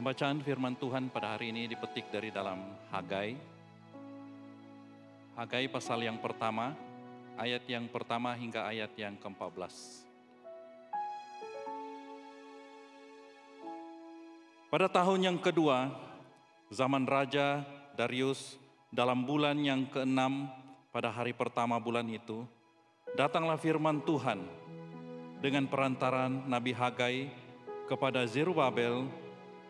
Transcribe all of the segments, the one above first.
Pembacaan firman Tuhan pada hari ini dipetik dari dalam Hagai. Hagai pasal yang pertama, ayat yang pertama hingga ayat yang ke-14. Pada tahun yang kedua, zaman Raja Darius, dalam bulan yang keenam pada hari pertama bulan itu, datanglah firman Tuhan dengan perantaran Nabi Hagai kepada Zerubabel,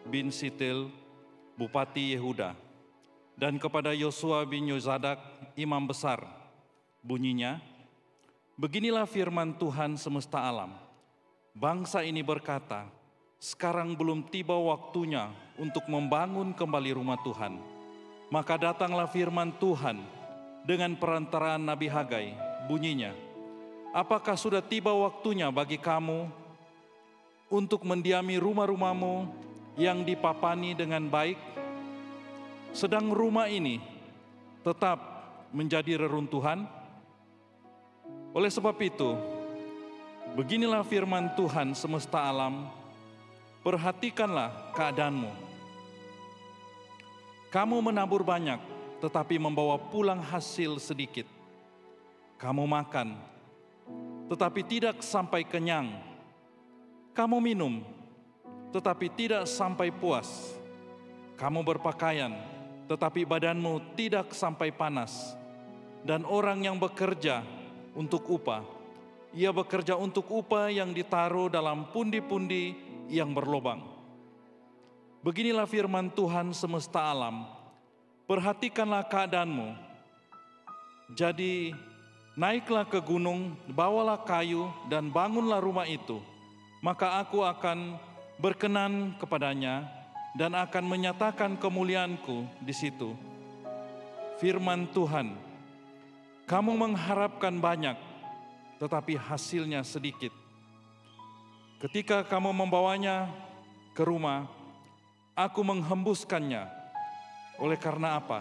bin Sitil, Bupati Yehuda, dan kepada Yosua bin Yozadak, Imam Besar. Bunyinya, Beginilah firman Tuhan semesta alam. Bangsa ini berkata, sekarang belum tiba waktunya untuk membangun kembali rumah Tuhan. Maka datanglah firman Tuhan dengan perantaraan Nabi Hagai, bunyinya, Apakah sudah tiba waktunya bagi kamu untuk mendiami rumah-rumahmu yang dipapani dengan baik, sedang rumah ini tetap menjadi reruntuhan. Oleh sebab itu, beginilah firman Tuhan semesta alam, perhatikanlah keadaanmu. Kamu menabur banyak, tetapi membawa pulang hasil sedikit. Kamu makan, tetapi tidak sampai kenyang. Kamu minum, tetapi tidak sampai puas. Kamu berpakaian, tetapi badanmu tidak sampai panas. Dan orang yang bekerja untuk upah, ia bekerja untuk upah yang ditaruh dalam pundi-pundi yang berlobang. Beginilah firman Tuhan semesta alam. Perhatikanlah keadaanmu. Jadi naiklah ke gunung, bawalah kayu dan bangunlah rumah itu. Maka aku akan berkenan kepadanya dan akan menyatakan kemuliaanku di situ. Firman Tuhan, kamu mengharapkan banyak, tetapi hasilnya sedikit. Ketika kamu membawanya ke rumah, aku menghembuskannya. Oleh karena apa?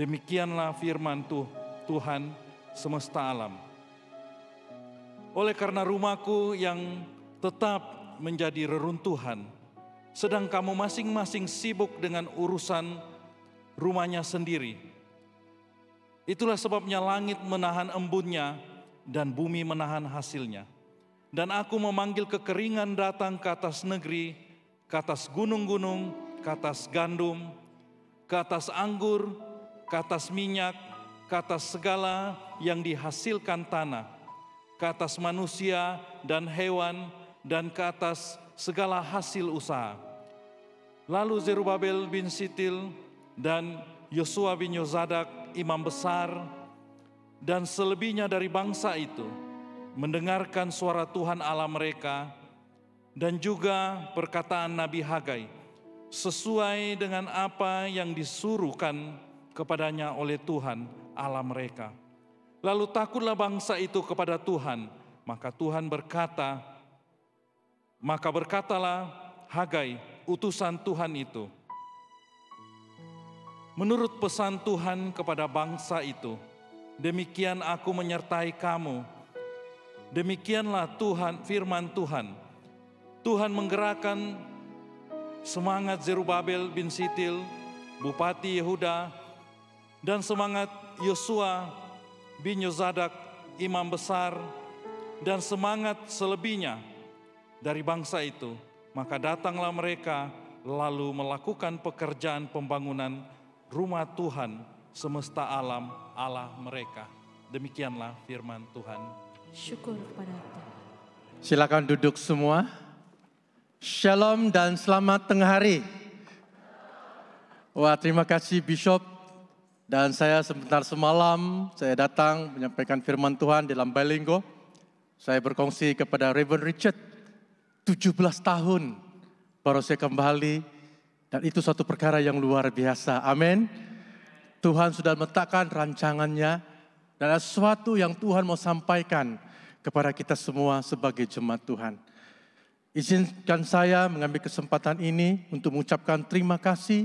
Demikianlah firman tuh, Tuhan semesta alam. Oleh karena rumahku yang tetap menjadi reruntuhan, sedang kamu masing-masing sibuk dengan urusan rumahnya sendiri. Itulah sebabnya langit menahan embunnya dan bumi menahan hasilnya. Dan aku memanggil kekeringan datang ke atas negeri, ke atas gunung-gunung, ke atas gandum, ke atas anggur, ke atas minyak, ke atas segala yang dihasilkan tanah, ke atas manusia dan hewan, dan ke atas segala hasil usaha. Lalu Zerubabel bin Sitil dan Yosua bin Yozadak, imam besar, dan selebihnya dari bangsa itu mendengarkan suara Tuhan Allah mereka dan juga perkataan Nabi Hagai sesuai dengan apa yang disuruhkan kepadanya oleh Tuhan Allah mereka. Lalu takutlah bangsa itu kepada Tuhan, maka Tuhan berkata, maka berkatalah Hagai, utusan Tuhan itu, menurut pesan Tuhan kepada bangsa itu, demikian aku menyertai kamu. Demikianlah Tuhan, firman Tuhan. Tuhan menggerakkan semangat Zerubabel bin Sitil, Bupati Yehuda, dan semangat Yosua bin Yozadak, imam besar, dan semangat selebihnya dari bangsa itu. Maka datanglah mereka lalu melakukan pekerjaan pembangunan rumah Tuhan semesta alam Allah mereka. Demikianlah firman Tuhan. Syukur kepada Tuhan. Silakan duduk semua. Shalom dan selamat tengah hari. Wah, terima kasih Bishop dan saya sebentar semalam saya datang menyampaikan firman Tuhan dalam Balinggo. Saya berkongsi kepada Reverend Richard 17 tahun baru saya kembali dan itu satu perkara yang luar biasa. Amin. Tuhan sudah meletakkan rancangannya dan ada sesuatu yang Tuhan mau sampaikan kepada kita semua sebagai jemaat Tuhan. Izinkan saya mengambil kesempatan ini untuk mengucapkan terima kasih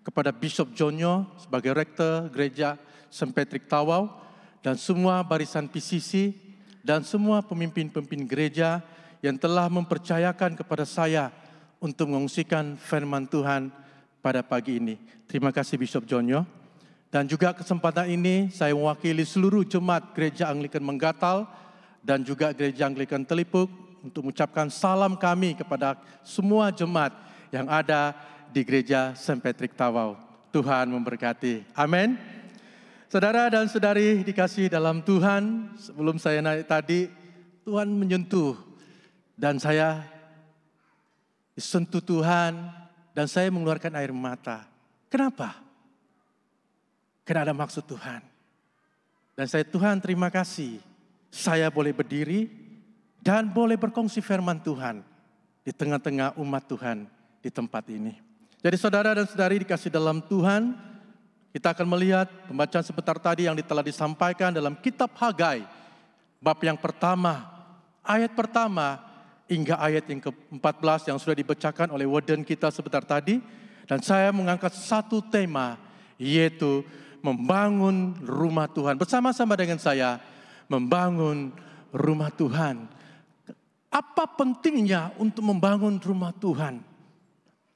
kepada Bishop Jonyo sebagai rektor gereja St. Patrick Tawau dan semua barisan PCC dan semua pemimpin-pemimpin gereja yang telah mempercayakan kepada saya untuk mengungsikan firman Tuhan pada pagi ini. Terima kasih Bishop Jonyo. Dan juga kesempatan ini saya mewakili seluruh jemaat Gereja Anglikan Menggatal dan juga Gereja Anglikan Telipuk untuk mengucapkan salam kami kepada semua jemaat yang ada di Gereja St. Patrick Tawau. Tuhan memberkati. Amin. Saudara dan saudari dikasih dalam Tuhan, sebelum saya naik tadi, Tuhan menyentuh dan saya disentuh Tuhan dan saya mengeluarkan air mata. Kenapa? Karena ada maksud Tuhan. Dan saya Tuhan terima kasih. Saya boleh berdiri dan boleh berkongsi firman Tuhan di tengah-tengah umat Tuhan di tempat ini. Jadi saudara dan saudari dikasih dalam Tuhan, kita akan melihat pembacaan sebentar tadi yang telah disampaikan dalam kitab Hagai. Bab yang pertama, ayat pertama hingga ayat yang ke-14 yang sudah dibacakan oleh Warden kita sebentar tadi. Dan saya mengangkat satu tema yaitu membangun rumah Tuhan. Bersama-sama dengan saya membangun rumah Tuhan. Apa pentingnya untuk membangun rumah Tuhan?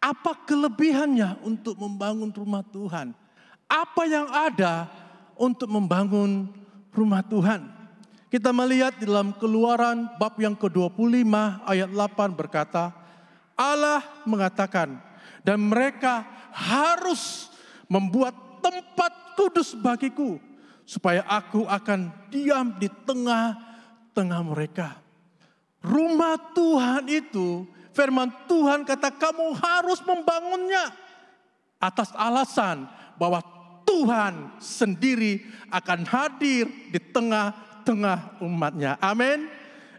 Apa kelebihannya untuk membangun rumah Tuhan? Apa yang ada untuk membangun rumah Tuhan? Kita melihat di dalam keluaran bab yang ke-25 ayat 8 berkata, Allah mengatakan, dan mereka harus membuat tempat kudus bagiku, supaya aku akan diam di tengah-tengah mereka. Rumah Tuhan itu, firman Tuhan kata kamu harus membangunnya. Atas alasan bahwa Tuhan sendiri akan hadir di tengah tengah umatnya. Amin.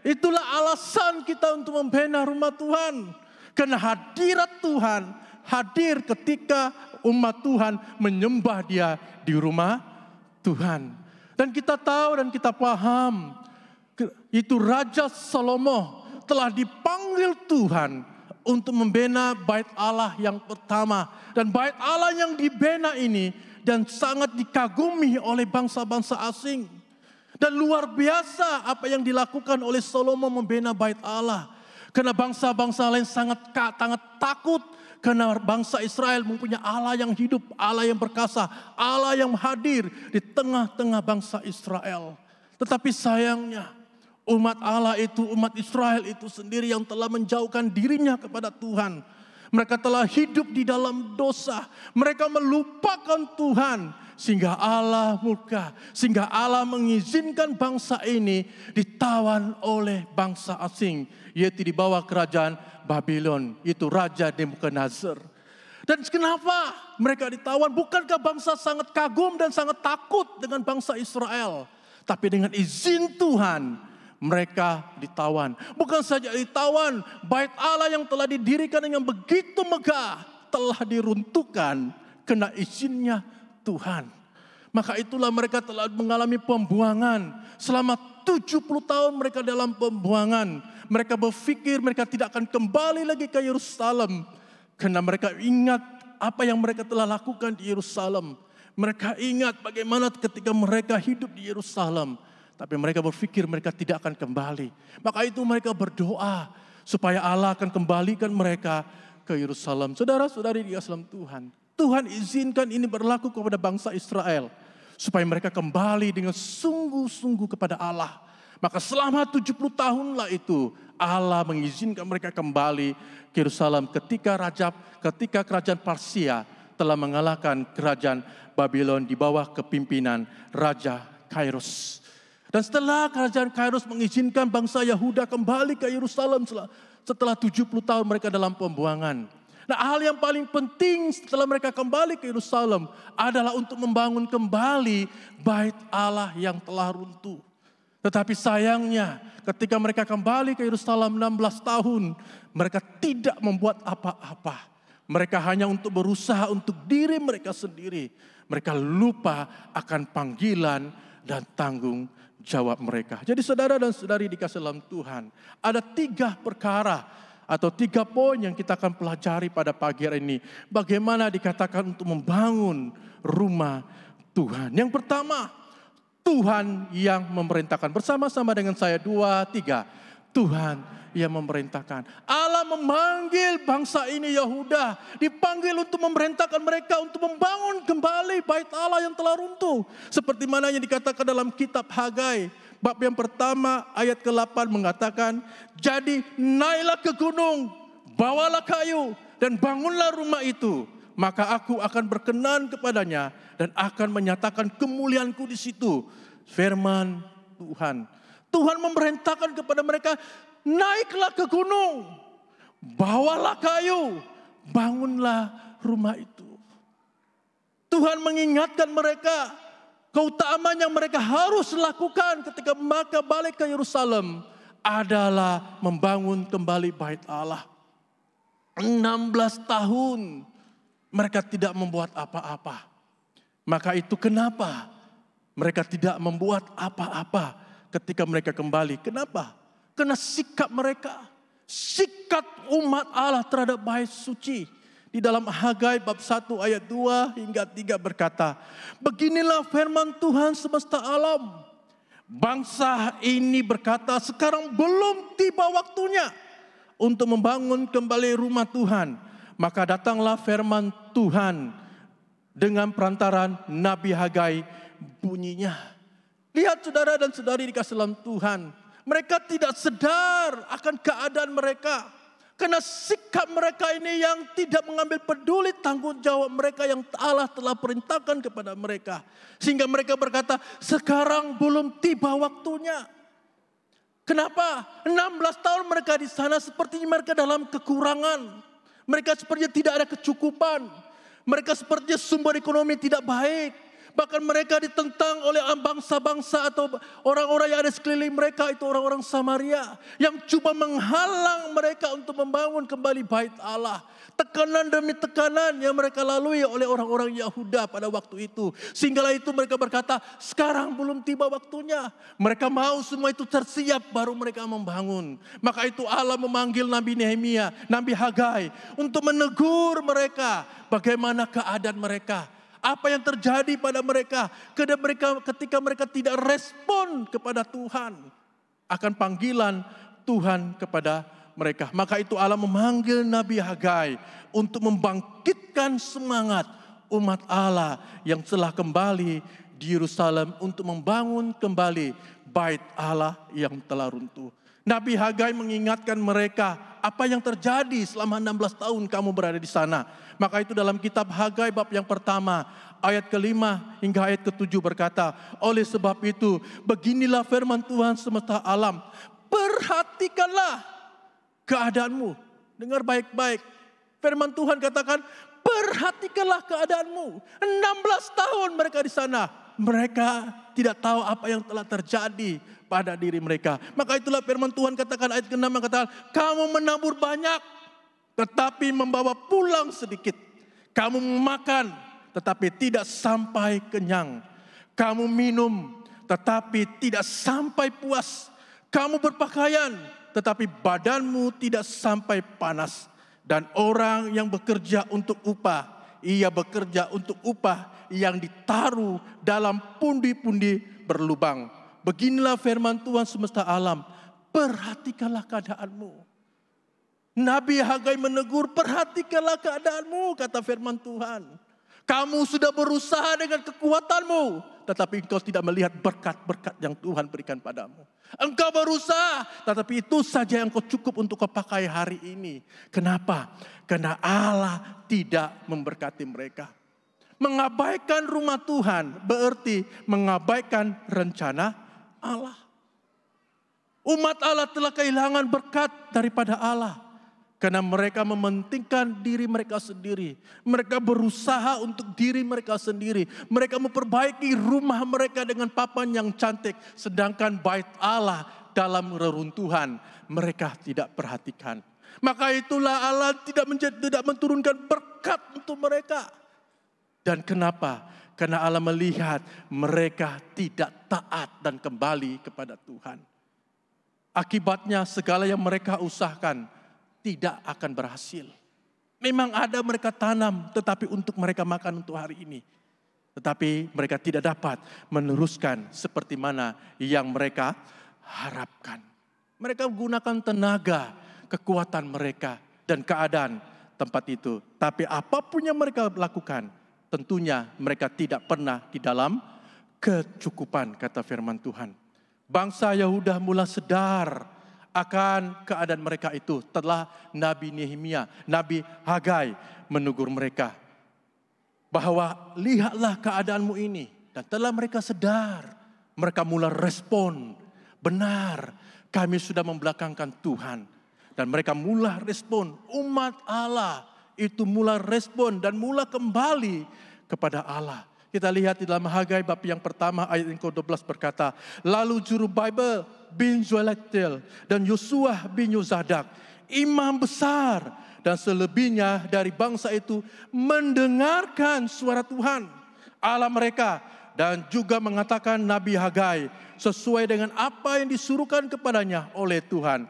Itulah alasan kita untuk membina rumah Tuhan. Karena hadirat Tuhan hadir ketika umat Tuhan menyembah dia di rumah Tuhan. Dan kita tahu dan kita paham itu Raja Salomo telah dipanggil Tuhan untuk membina bait Allah yang pertama dan bait Allah yang dibina ini dan sangat dikagumi oleh bangsa-bangsa asing dan luar biasa apa yang dilakukan oleh Salomo membina bait Allah. Karena bangsa-bangsa lain sangat, sangat takut. Karena bangsa Israel mempunyai Allah yang hidup, Allah yang perkasa, Allah yang hadir di tengah-tengah bangsa Israel. Tetapi sayangnya umat Allah itu, umat Israel itu sendiri yang telah menjauhkan dirinya kepada Tuhan mereka telah hidup di dalam dosa. Mereka melupakan Tuhan. Sehingga Allah murka. Sehingga Allah mengizinkan bangsa ini ditawan oleh bangsa asing. Yaitu di bawah kerajaan Babylon. Itu Raja Demokanazer. Dan kenapa mereka ditawan? Bukankah bangsa sangat kagum dan sangat takut dengan bangsa Israel? Tapi dengan izin Tuhan, mereka ditawan. Bukan saja ditawan, bait Allah yang telah didirikan dengan begitu megah telah diruntuhkan kena izinnya Tuhan. Maka itulah mereka telah mengalami pembuangan. Selama 70 tahun mereka dalam pembuangan. Mereka berpikir mereka tidak akan kembali lagi ke Yerusalem. Karena mereka ingat apa yang mereka telah lakukan di Yerusalem. Mereka ingat bagaimana ketika mereka hidup di Yerusalem. Tapi mereka berpikir mereka tidak akan kembali. Maka itu mereka berdoa supaya Allah akan kembalikan mereka ke Yerusalem. Saudara-saudari di Islam Tuhan. Tuhan izinkan ini berlaku kepada bangsa Israel. Supaya mereka kembali dengan sungguh-sungguh kepada Allah. Maka selama 70 tahunlah itu Allah mengizinkan mereka kembali ke Yerusalem ketika Rajab, ketika kerajaan Persia telah mengalahkan kerajaan Babylon di bawah kepimpinan Raja Kairos. Dan setelah kerajaan Kairos mengizinkan bangsa Yahuda kembali ke Yerusalem setelah 70 tahun mereka dalam pembuangan. Nah hal yang paling penting setelah mereka kembali ke Yerusalem adalah untuk membangun kembali bait Allah yang telah runtuh. Tetapi sayangnya ketika mereka kembali ke Yerusalem 16 tahun, mereka tidak membuat apa-apa. Mereka hanya untuk berusaha untuk diri mereka sendiri. Mereka lupa akan panggilan dan tanggung jawab mereka. Jadi saudara dan saudari dikasih dalam Tuhan, ada tiga perkara atau tiga poin yang kita akan pelajari pada pagi hari ini. Bagaimana dikatakan untuk membangun rumah Tuhan. Yang pertama, Tuhan yang memerintahkan. Bersama-sama dengan saya, dua, tiga. Tuhan yang memerintahkan. Allah memanggil bangsa ini Yahuda, dipanggil untuk memerintahkan mereka untuk membangun kembali bait Allah yang telah runtuh. Seperti mana yang dikatakan dalam kitab Hagai, bab yang pertama ayat ke-8 mengatakan, "Jadi naiklah ke gunung, bawalah kayu dan bangunlah rumah itu, maka aku akan berkenan kepadanya dan akan menyatakan kemuliaanku di situ." Firman Tuhan Tuhan memerintahkan kepada mereka, naiklah ke gunung, bawalah kayu, bangunlah rumah itu. Tuhan mengingatkan mereka keutamaan yang mereka harus lakukan ketika mereka balik ke Yerusalem adalah membangun kembali bait Allah. 16 tahun mereka tidak membuat apa-apa. Maka itu kenapa mereka tidak membuat apa-apa ketika mereka kembali. Kenapa? Karena sikap mereka, sikap umat Allah terhadap bait suci. Di dalam Hagai bab 1 ayat 2 hingga 3 berkata, Beginilah firman Tuhan semesta alam. Bangsa ini berkata sekarang belum tiba waktunya untuk membangun kembali rumah Tuhan. Maka datanglah firman Tuhan dengan perantaran Nabi Hagai bunyinya Lihat saudara dan saudari dikasih dalam Tuhan. Mereka tidak sedar akan keadaan mereka. Karena sikap mereka ini yang tidak mengambil peduli tanggung jawab mereka yang Allah telah perintahkan kepada mereka. Sehingga mereka berkata, sekarang belum tiba waktunya. Kenapa? 16 tahun mereka di sana sepertinya mereka dalam kekurangan. Mereka sepertinya tidak ada kecukupan. Mereka sepertinya sumber ekonomi tidak baik. Bahkan mereka ditentang oleh bangsa-bangsa atau orang-orang yang ada sekeliling mereka itu orang-orang Samaria. Yang cuma menghalang mereka untuk membangun kembali bait Allah. Tekanan demi tekanan yang mereka lalui oleh orang-orang Yahuda pada waktu itu. Sehinggalah itu mereka berkata sekarang belum tiba waktunya. Mereka mau semua itu tersiap baru mereka membangun. Maka itu Allah memanggil Nabi Nehemia, Nabi Hagai untuk menegur mereka bagaimana keadaan mereka apa yang terjadi pada mereka, ketika mereka ketika mereka tidak respon kepada Tuhan akan panggilan Tuhan kepada mereka. Maka itu Allah memanggil Nabi Hagai untuk membangkitkan semangat umat Allah yang telah kembali di Yerusalem untuk membangun kembali bait Allah yang telah runtuh. Nabi Hagai mengingatkan mereka apa yang terjadi selama 16 tahun kamu berada di sana. Maka itu dalam kitab Hagai bab yang pertama ayat kelima hingga ayat ketujuh berkata, oleh sebab itu beginilah firman Tuhan semesta alam, perhatikanlah keadaanmu. Dengar baik-baik. Firman Tuhan katakan, perhatikanlah keadaanmu. 16 tahun mereka di sana mereka tidak tahu apa yang telah terjadi pada diri mereka. Maka itulah firman Tuhan katakan ayat ke-6 katakan, kamu menabur banyak tetapi membawa pulang sedikit. Kamu makan tetapi tidak sampai kenyang. Kamu minum tetapi tidak sampai puas. Kamu berpakaian tetapi badanmu tidak sampai panas. Dan orang yang bekerja untuk upah, ia bekerja untuk upah yang ditaruh dalam pundi-pundi berlubang. Beginilah firman Tuhan semesta alam. Perhatikanlah keadaanmu. Nabi Hagai menegur, perhatikanlah keadaanmu, kata firman Tuhan. Kamu sudah berusaha dengan kekuatanmu, tetapi engkau tidak melihat berkat-berkat yang Tuhan berikan padamu. Engkau berusaha, tetapi itu saja yang kau cukup untuk kau pakai hari ini. Kenapa? Karena Allah tidak memberkati mereka. Mengabaikan rumah Tuhan berarti mengabaikan rencana Allah. Umat Allah telah kehilangan berkat daripada Allah. Karena mereka mementingkan diri mereka sendiri. Mereka berusaha untuk diri mereka sendiri. Mereka memperbaiki rumah mereka dengan papan yang cantik. Sedangkan bait Allah dalam reruntuhan. Mereka tidak perhatikan. Maka itulah Allah tidak, menjadi, tidak menturunkan berkat untuk mereka. Dan kenapa? Karena Allah melihat mereka tidak taat dan kembali kepada Tuhan. Akibatnya segala yang mereka usahakan tidak akan berhasil. Memang ada mereka tanam tetapi untuk mereka makan untuk hari ini. Tetapi mereka tidak dapat meneruskan seperti mana yang mereka harapkan. Mereka menggunakan tenaga, kekuatan mereka dan keadaan tempat itu. Tapi apapun yang mereka lakukan, tentunya mereka tidak pernah di dalam kecukupan, kata firman Tuhan. Bangsa Yahuda mula sedar akan keadaan mereka itu Telah Nabi Nehemia, Nabi Hagai menegur mereka. Bahwa lihatlah keadaanmu ini. Dan telah mereka sedar, mereka mula respon. Benar, kami sudah membelakangkan Tuhan. Dan mereka mula respon, umat Allah itu mula respon dan mula kembali kepada Allah. Kita lihat di dalam Hagai bab yang pertama ayat yang ke-12 berkata, Lalu juru Bible bin Zuelatil dan Yosua bin Yozadak, imam besar dan selebihnya dari bangsa itu mendengarkan suara Tuhan Allah mereka dan juga mengatakan Nabi Hagai sesuai dengan apa yang disuruhkan kepadanya oleh Tuhan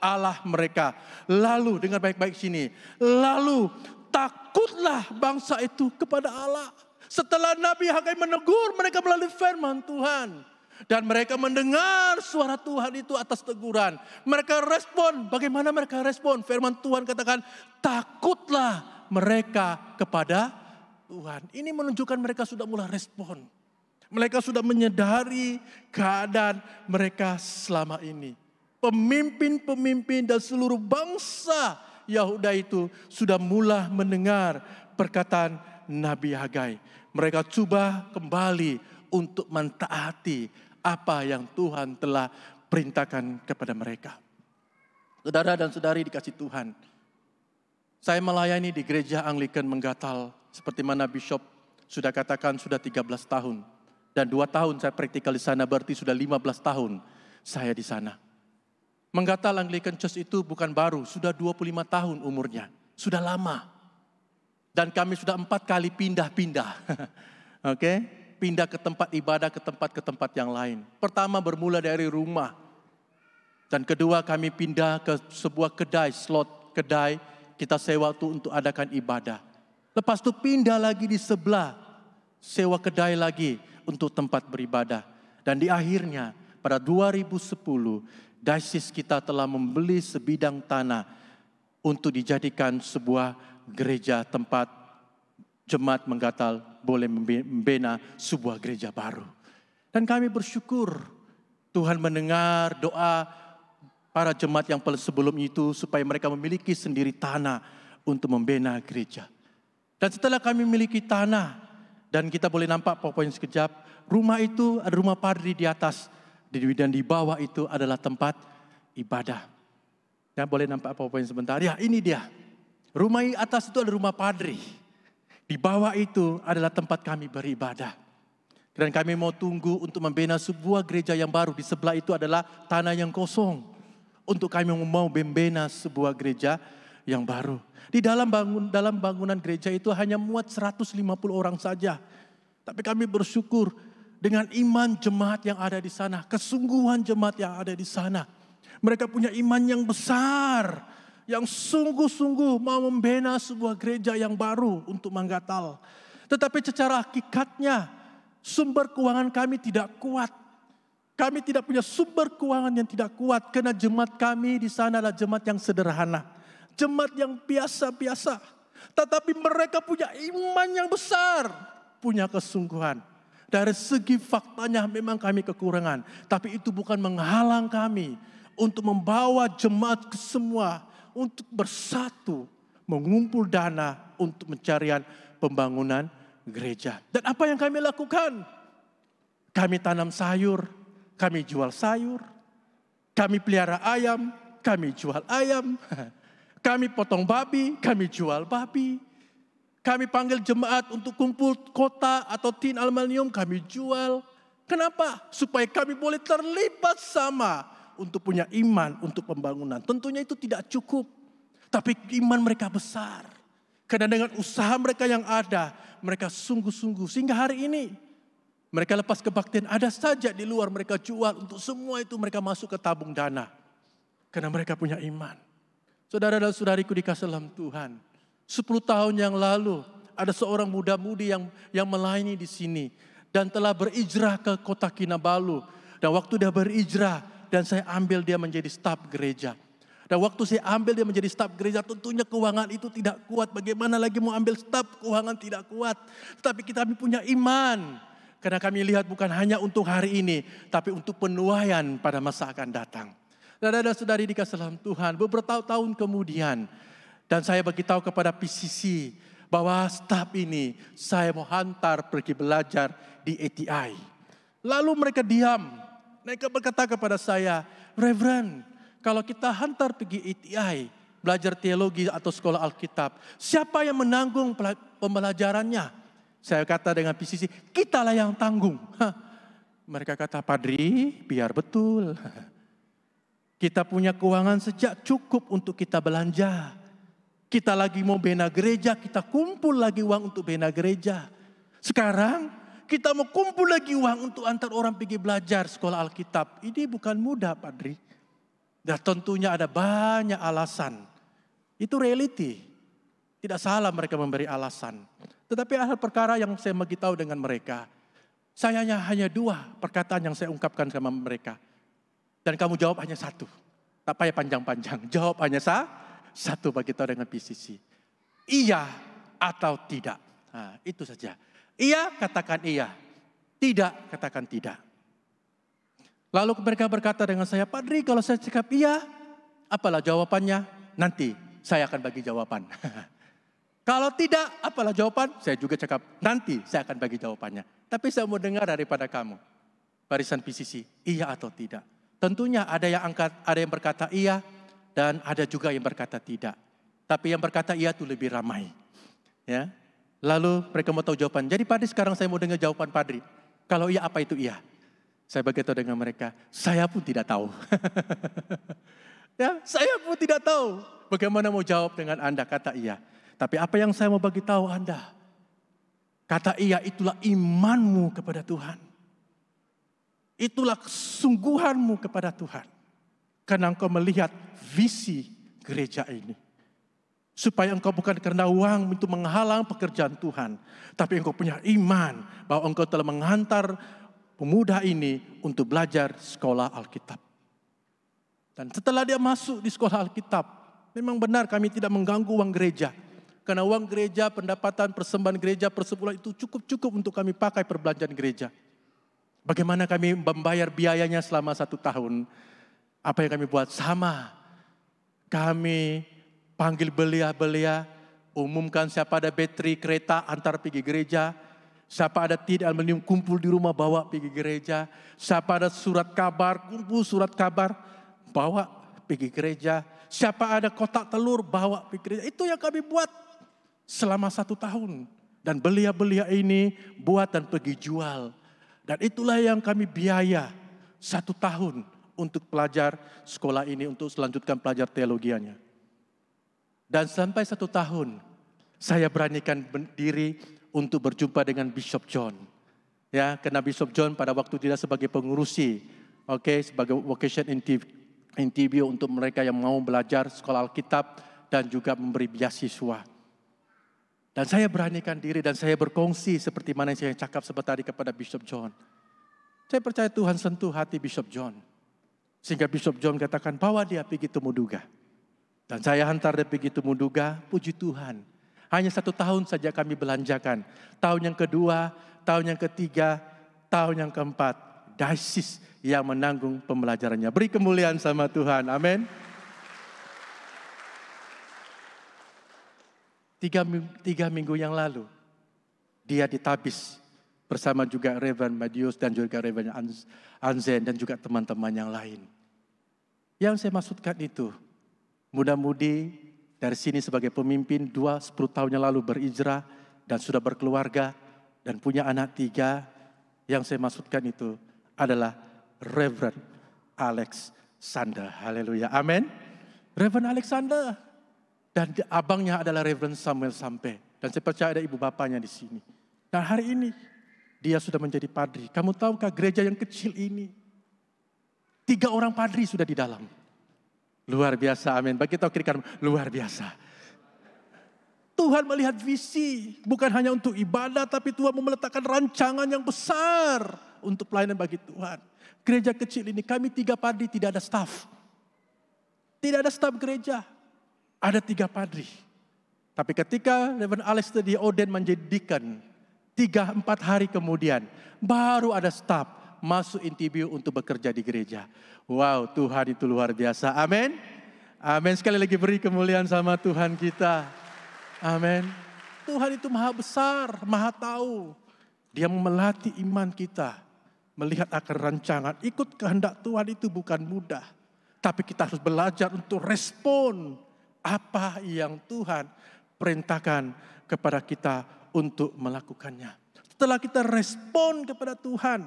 Allah mereka. Lalu dengar baik-baik sini. Lalu takutlah bangsa itu kepada Allah. Setelah Nabi Hagai menegur mereka melalui firman Tuhan. Dan mereka mendengar suara Tuhan itu atas teguran. Mereka respon. Bagaimana mereka respon? Firman Tuhan katakan, takutlah mereka kepada Tuhan. Ini menunjukkan mereka sudah mulai respon. Mereka sudah menyadari keadaan mereka selama ini pemimpin-pemimpin dan seluruh bangsa Yahuda itu sudah mula mendengar perkataan Nabi Hagai. Mereka coba kembali untuk mentaati apa yang Tuhan telah perintahkan kepada mereka. Saudara dan saudari dikasih Tuhan. Saya melayani di gereja Anglikan Menggatal seperti mana Bishop sudah katakan sudah 13 tahun. Dan dua tahun saya praktikal di sana berarti sudah 15 tahun saya di sana. Menggata Langlikan Church itu bukan baru, sudah 25 tahun umurnya, sudah lama. Dan kami sudah empat kali pindah-pindah. Oke, okay? pindah ke tempat ibadah, ke tempat-ke tempat yang lain. Pertama bermula dari rumah. Dan kedua kami pindah ke sebuah kedai, slot kedai. Kita sewa itu untuk adakan ibadah. Lepas itu pindah lagi di sebelah. Sewa kedai lagi untuk tempat beribadah. Dan di akhirnya pada 2010 Dasis kita telah membeli sebidang tanah untuk dijadikan sebuah gereja tempat jemaat menggatal boleh membina sebuah gereja baru. Dan kami bersyukur Tuhan mendengar doa para jemaat yang sebelum itu supaya mereka memiliki sendiri tanah untuk membina gereja. Dan setelah kami memiliki tanah dan kita boleh nampak pokoknya sekejap, rumah itu ada rumah padri di atas dan di bawah itu adalah tempat ibadah. Ya, boleh nampak apa-apa PowerPoint sebentar? Ya, ini dia. Rumah atas itu adalah rumah padri. Di bawah itu adalah tempat kami beribadah. Dan kami mau tunggu untuk membina sebuah gereja yang baru. Di sebelah itu adalah tanah yang kosong. Untuk kami mau membina sebuah gereja yang baru. Di dalam bangun dalam bangunan gereja itu hanya muat 150 orang saja. Tapi kami bersyukur dengan iman jemaat yang ada di sana, kesungguhan jemaat yang ada di sana. Mereka punya iman yang besar, yang sungguh-sungguh mau membina sebuah gereja yang baru untuk Manggatal. Tetapi secara hakikatnya sumber keuangan kami tidak kuat. Kami tidak punya sumber keuangan yang tidak kuat karena jemaat kami di sana adalah jemaat yang sederhana. Jemaat yang biasa-biasa. Tetapi mereka punya iman yang besar, punya kesungguhan. Dari segi faktanya memang kami kekurangan. Tapi itu bukan menghalang kami untuk membawa jemaat ke semua. Untuk bersatu mengumpul dana untuk mencarian pembangunan gereja. Dan apa yang kami lakukan? Kami tanam sayur, kami jual sayur, kami pelihara ayam, kami jual ayam, kami potong babi, kami jual babi, kami panggil jemaat untuk kumpul kota atau tin aluminium kami jual. Kenapa? Supaya kami boleh terlibat sama untuk punya iman untuk pembangunan. Tentunya itu tidak cukup. Tapi iman mereka besar. Karena dengan usaha mereka yang ada, mereka sungguh-sungguh. Sehingga hari ini mereka lepas kebaktian ada saja di luar mereka jual. Untuk semua itu mereka masuk ke tabung dana. Karena mereka punya iman. Saudara dan saudariku dikasih dalam Tuhan. 10 tahun yang lalu ada seorang muda-mudi yang yang melayani di sini dan telah berijrah ke kota Kinabalu. Dan waktu dia berijrah dan saya ambil dia menjadi staf gereja. Dan waktu saya ambil dia menjadi staf gereja tentunya keuangan itu tidak kuat. Bagaimana lagi mau ambil staf keuangan tidak kuat. Tetapi kita punya iman. Karena kami lihat bukan hanya untuk hari ini, tapi untuk penuaian pada masa akan datang. Dan ada saudari dikasih dalam Tuhan, beberapa tahun kemudian dan saya beritahu kepada PCC bahwa staf ini saya mau hantar pergi belajar di ATI. Lalu mereka diam. Mereka berkata kepada saya, Reverend, kalau kita hantar pergi ATI, belajar teologi atau sekolah Alkitab, siapa yang menanggung pembelajarannya? Saya kata dengan PCC, kitalah yang tanggung. Mereka kata, Padri, biar betul. Kita punya keuangan sejak cukup untuk kita belanja. Kita lagi mau bina gereja, kita kumpul lagi uang untuk bina gereja. Sekarang kita mau kumpul lagi uang untuk antar orang pergi belajar sekolah Alkitab. Ini bukan mudah, Padri. Dan tentunya ada banyak alasan. Itu reality. Tidak salah mereka memberi alasan. Tetapi hal perkara yang saya tahu dengan mereka, sayangnya hanya dua perkataan yang saya ungkapkan sama mereka. Dan kamu jawab hanya satu. Tak payah panjang-panjang. Jawab hanya satu satu bagi tahu dengan PCC. Iya atau tidak. Nah, itu saja. Iya katakan iya. Tidak katakan tidak. Lalu mereka berkata dengan saya, Padri kalau saya cakap iya, apalah jawabannya? Nanti saya akan bagi jawaban. kalau tidak, apalah jawaban? Saya juga cakap, nanti saya akan bagi jawabannya. Tapi saya mau dengar daripada kamu. Barisan PCC, iya atau tidak. Tentunya ada yang angkat, ada yang berkata iya, dan ada juga yang berkata tidak. Tapi yang berkata iya itu lebih ramai. Ya. Lalu mereka mau tahu jawaban. Jadi Padri sekarang saya mau dengar jawaban Padri. Kalau iya apa itu iya? Saya begitu dengan mereka, saya pun tidak tahu. ya, saya pun tidak tahu bagaimana mau jawab dengan Anda kata iya. Tapi apa yang saya mau bagi tahu Anda? Kata iya itulah imanmu kepada Tuhan. Itulah kesungguhanmu kepada Tuhan. Karena engkau melihat visi gereja ini. Supaya engkau bukan karena uang untuk menghalang pekerjaan Tuhan. Tapi engkau punya iman bahwa engkau telah menghantar pemuda ini untuk belajar sekolah Alkitab. Dan setelah dia masuk di sekolah Alkitab, memang benar kami tidak mengganggu uang gereja. Karena uang gereja, pendapatan, persembahan gereja, persepuluhan itu cukup-cukup untuk kami pakai perbelanjaan gereja. Bagaimana kami membayar biayanya selama satu tahun. Apa yang kami buat sama. Kami panggil belia-belia, umumkan siapa ada bateri kereta antar pergi gereja, siapa ada tidak aluminium kumpul di rumah bawa pergi gereja, siapa ada surat kabar kumpul surat kabar bawa pergi gereja, siapa ada kotak telur bawa pergi gereja. Itu yang kami buat selama satu tahun. Dan belia-belia ini buat dan pergi jual. Dan itulah yang kami biaya satu tahun untuk pelajar sekolah ini untuk selanjutkan pelajar teologianya. Dan sampai satu tahun saya beranikan diri untuk berjumpa dengan Bishop John. Ya, karena Bishop John pada waktu tidak sebagai pengurusi, oke, okay, sebagai vocation interview untuk mereka yang mau belajar sekolah Alkitab dan juga memberi beasiswa. Dan saya beranikan diri dan saya berkongsi seperti mana yang saya cakap sebentar tadi kepada Bishop John. Saya percaya Tuhan sentuh hati Bishop John. Sehingga Bishop John katakan bahwa dia pergi menduga, Dan saya hantar dia pergi menduga. puji Tuhan. Hanya satu tahun saja kami belanjakan. Tahun yang kedua, tahun yang ketiga, tahun yang keempat. Daisis yang menanggung pembelajarannya. Beri kemuliaan sama Tuhan. Amin. Tiga, tiga minggu yang lalu, dia ditabis bersama juga Reverend Madius dan juga Reverend Anzen dan juga teman-teman yang lain. Yang saya maksudkan itu, muda mudi dari sini sebagai pemimpin dua sepuluh tahun yang lalu berijrah dan sudah berkeluarga dan punya anak tiga, yang saya maksudkan itu adalah Reverend Alex Sander. Haleluya, amin. Reverend Alexander dan abangnya adalah Reverend Samuel Sampai. Dan saya percaya ada ibu bapaknya di sini. Dan hari ini dia sudah menjadi padri. Kamu tahukah gereja yang kecil ini? Tiga orang padri sudah di dalam. Luar biasa, amin. Bagi tahu kiri kanan, luar biasa. Tuhan melihat visi, bukan hanya untuk ibadah, tapi Tuhan meletakkan rancangan yang besar untuk pelayanan bagi Tuhan. Gereja kecil ini, kami tiga padri, tidak ada staff, Tidak ada staff gereja, ada tiga padri. Tapi ketika Reverend Alex tadi Oden menjadikan Tiga, empat hari kemudian, baru ada staf masuk interview untuk bekerja di gereja. Wow, Tuhan itu luar biasa. Amin. Amin. Sekali lagi beri kemuliaan sama Tuhan kita. Amin. Tuhan itu maha besar, maha tahu. Dia melatih iman kita. Melihat akar rancangan. Ikut kehendak Tuhan itu bukan mudah. Tapi kita harus belajar untuk respon apa yang Tuhan perintahkan kepada kita untuk melakukannya. Setelah kita respon kepada Tuhan,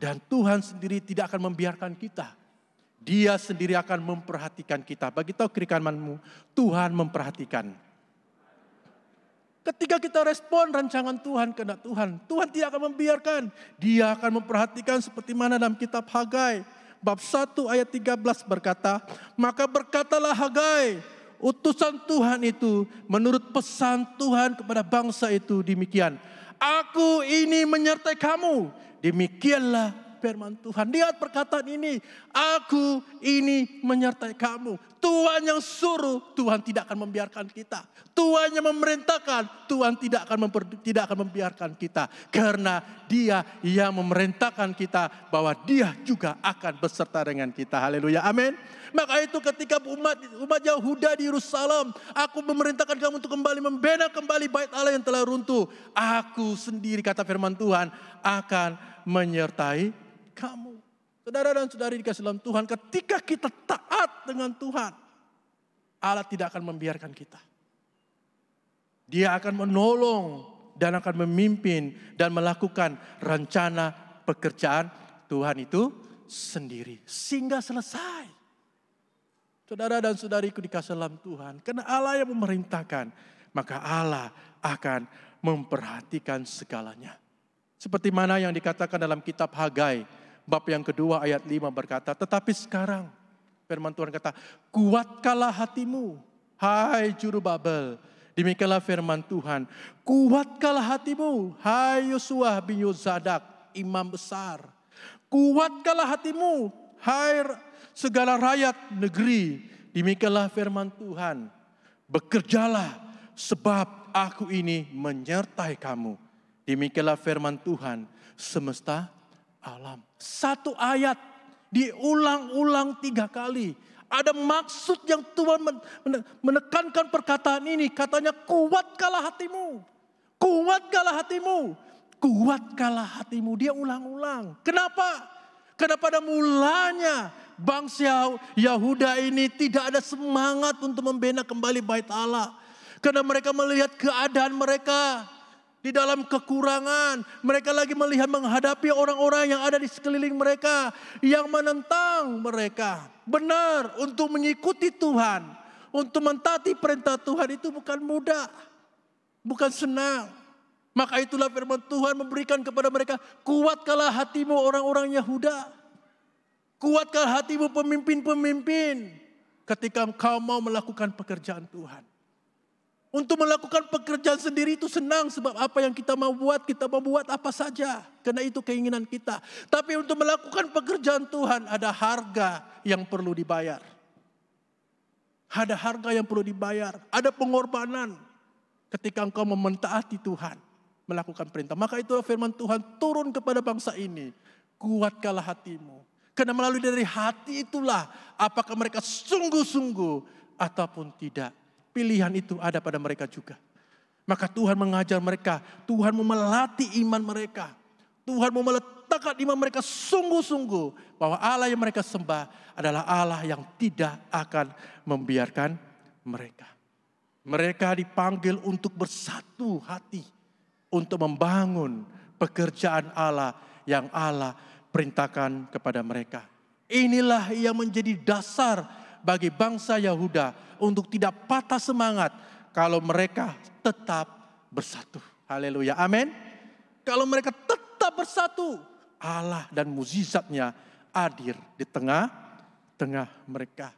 dan Tuhan sendiri tidak akan membiarkan kita. Dia sendiri akan memperhatikan kita. Bagi tahu kiri kananmu, Tuhan memperhatikan. Ketika kita respon rancangan Tuhan, kepada Tuhan, Tuhan tidak akan membiarkan. Dia akan memperhatikan seperti mana dalam kitab Hagai. Bab 1 ayat 13 berkata, Maka berkatalah Hagai, utusan Tuhan itu menurut pesan Tuhan kepada bangsa itu demikian. Aku ini menyertai kamu. Demikianlah firman Tuhan. Lihat perkataan ini, aku ini menyertai kamu. Tuhan yang suruh, Tuhan tidak akan membiarkan kita. Tuhan yang memerintahkan, Tuhan tidak akan memper, tidak akan membiarkan kita karena Dia yang memerintahkan kita bahwa Dia juga akan beserta dengan kita. Haleluya. Amin. Maka itu ketika umat umat Yahuda di Yerusalem, aku memerintahkan kamu untuk kembali membina kembali bait Allah yang telah runtuh. Aku sendiri kata firman Tuhan akan menyertai kamu. Saudara dan saudari dikasih dalam Tuhan, ketika kita taat dengan Tuhan, Allah tidak akan membiarkan kita. Dia akan menolong dan akan memimpin dan melakukan rencana pekerjaan Tuhan itu sendiri sehingga selesai. Saudara dan saudariku dikasih dalam Tuhan, karena Allah yang memerintahkan, maka Allah akan memperhatikan segalanya. Seperti mana yang dikatakan dalam kitab Hagai Bab yang kedua ayat 5 berkata, tetapi sekarang firman Tuhan kata, kuatkanlah hatimu, hai juru Babel. Demikianlah firman Tuhan, kuatkanlah hatimu, hai Yosua bin Yozadak, imam besar. Kuatkanlah hatimu, hai segala rakyat negeri. Demikianlah firman Tuhan, bekerjalah sebab aku ini menyertai kamu. Demikianlah firman Tuhan, semesta alam. Satu ayat diulang-ulang tiga kali. Ada maksud yang Tuhan menekankan perkataan ini. Katanya kuat kalah hatimu. kuat kalah hatimu. kuat kalah hatimu. Dia ulang-ulang. Kenapa? Karena pada mulanya bangsa Yahuda ini tidak ada semangat untuk membina kembali bait Allah. Karena mereka melihat keadaan mereka di dalam kekurangan. Mereka lagi melihat menghadapi orang-orang yang ada di sekeliling mereka yang menentang mereka. Benar, untuk mengikuti Tuhan, untuk mentati perintah Tuhan itu bukan mudah, bukan senang. Maka itulah firman Tuhan memberikan kepada mereka, kuatkanlah hatimu orang-orang Yahuda. Kuatkan hatimu pemimpin-pemimpin ketika engkau mau melakukan pekerjaan Tuhan. Untuk melakukan pekerjaan sendiri itu senang sebab apa yang kita mau buat, kita mau buat apa saja. Karena itu keinginan kita. Tapi untuk melakukan pekerjaan Tuhan ada harga yang perlu dibayar. Ada harga yang perlu dibayar. Ada pengorbanan ketika engkau mementaati Tuhan. Melakukan perintah. Maka itu firman Tuhan turun kepada bangsa ini. Kuatkanlah hatimu. Karena melalui dari hati itulah apakah mereka sungguh-sungguh ataupun tidak Pilihan itu ada pada mereka juga. Maka Tuhan mengajar mereka, Tuhan mau iman mereka. Tuhan mau iman mereka sungguh-sungguh bahwa Allah yang mereka sembah adalah Allah yang tidak akan membiarkan mereka. Mereka dipanggil untuk bersatu hati untuk membangun pekerjaan Allah yang Allah perintahkan kepada mereka. Inilah yang menjadi dasar bagi bangsa Yahuda untuk tidak patah semangat kalau mereka tetap bersatu. Haleluya. Amin. Kalau mereka tetap bersatu, Allah dan mukjizatnya hadir di tengah-tengah mereka.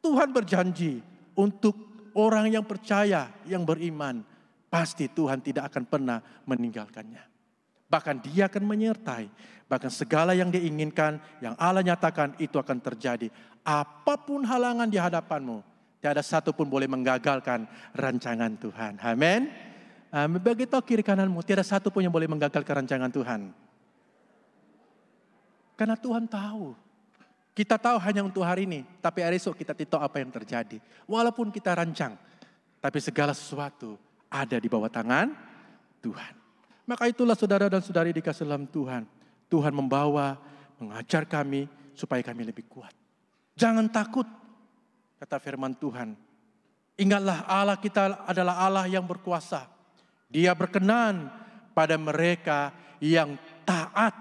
Tuhan berjanji untuk orang yang percaya, yang beriman, pasti Tuhan tidak akan pernah meninggalkannya. Bahkan dia akan menyertai Bahkan segala yang diinginkan, yang Allah nyatakan itu akan terjadi. Apapun halangan di hadapanmu, tidak ada satupun boleh menggagalkan rancangan Tuhan. Amin. Bagi tahu kiri kananmu, tidak ada satupun yang boleh menggagalkan rancangan Tuhan. Karena Tuhan tahu. Kita tahu hanya untuk hari ini, tapi hari esok kita tidak tahu apa yang terjadi. Walaupun kita rancang, tapi segala sesuatu ada di bawah tangan Tuhan. Maka itulah saudara dan saudari dikasih dalam Tuhan. Tuhan membawa, mengajar kami supaya kami lebih kuat. Jangan takut, kata firman Tuhan. Ingatlah Allah kita adalah Allah yang berkuasa. Dia berkenan pada mereka yang taat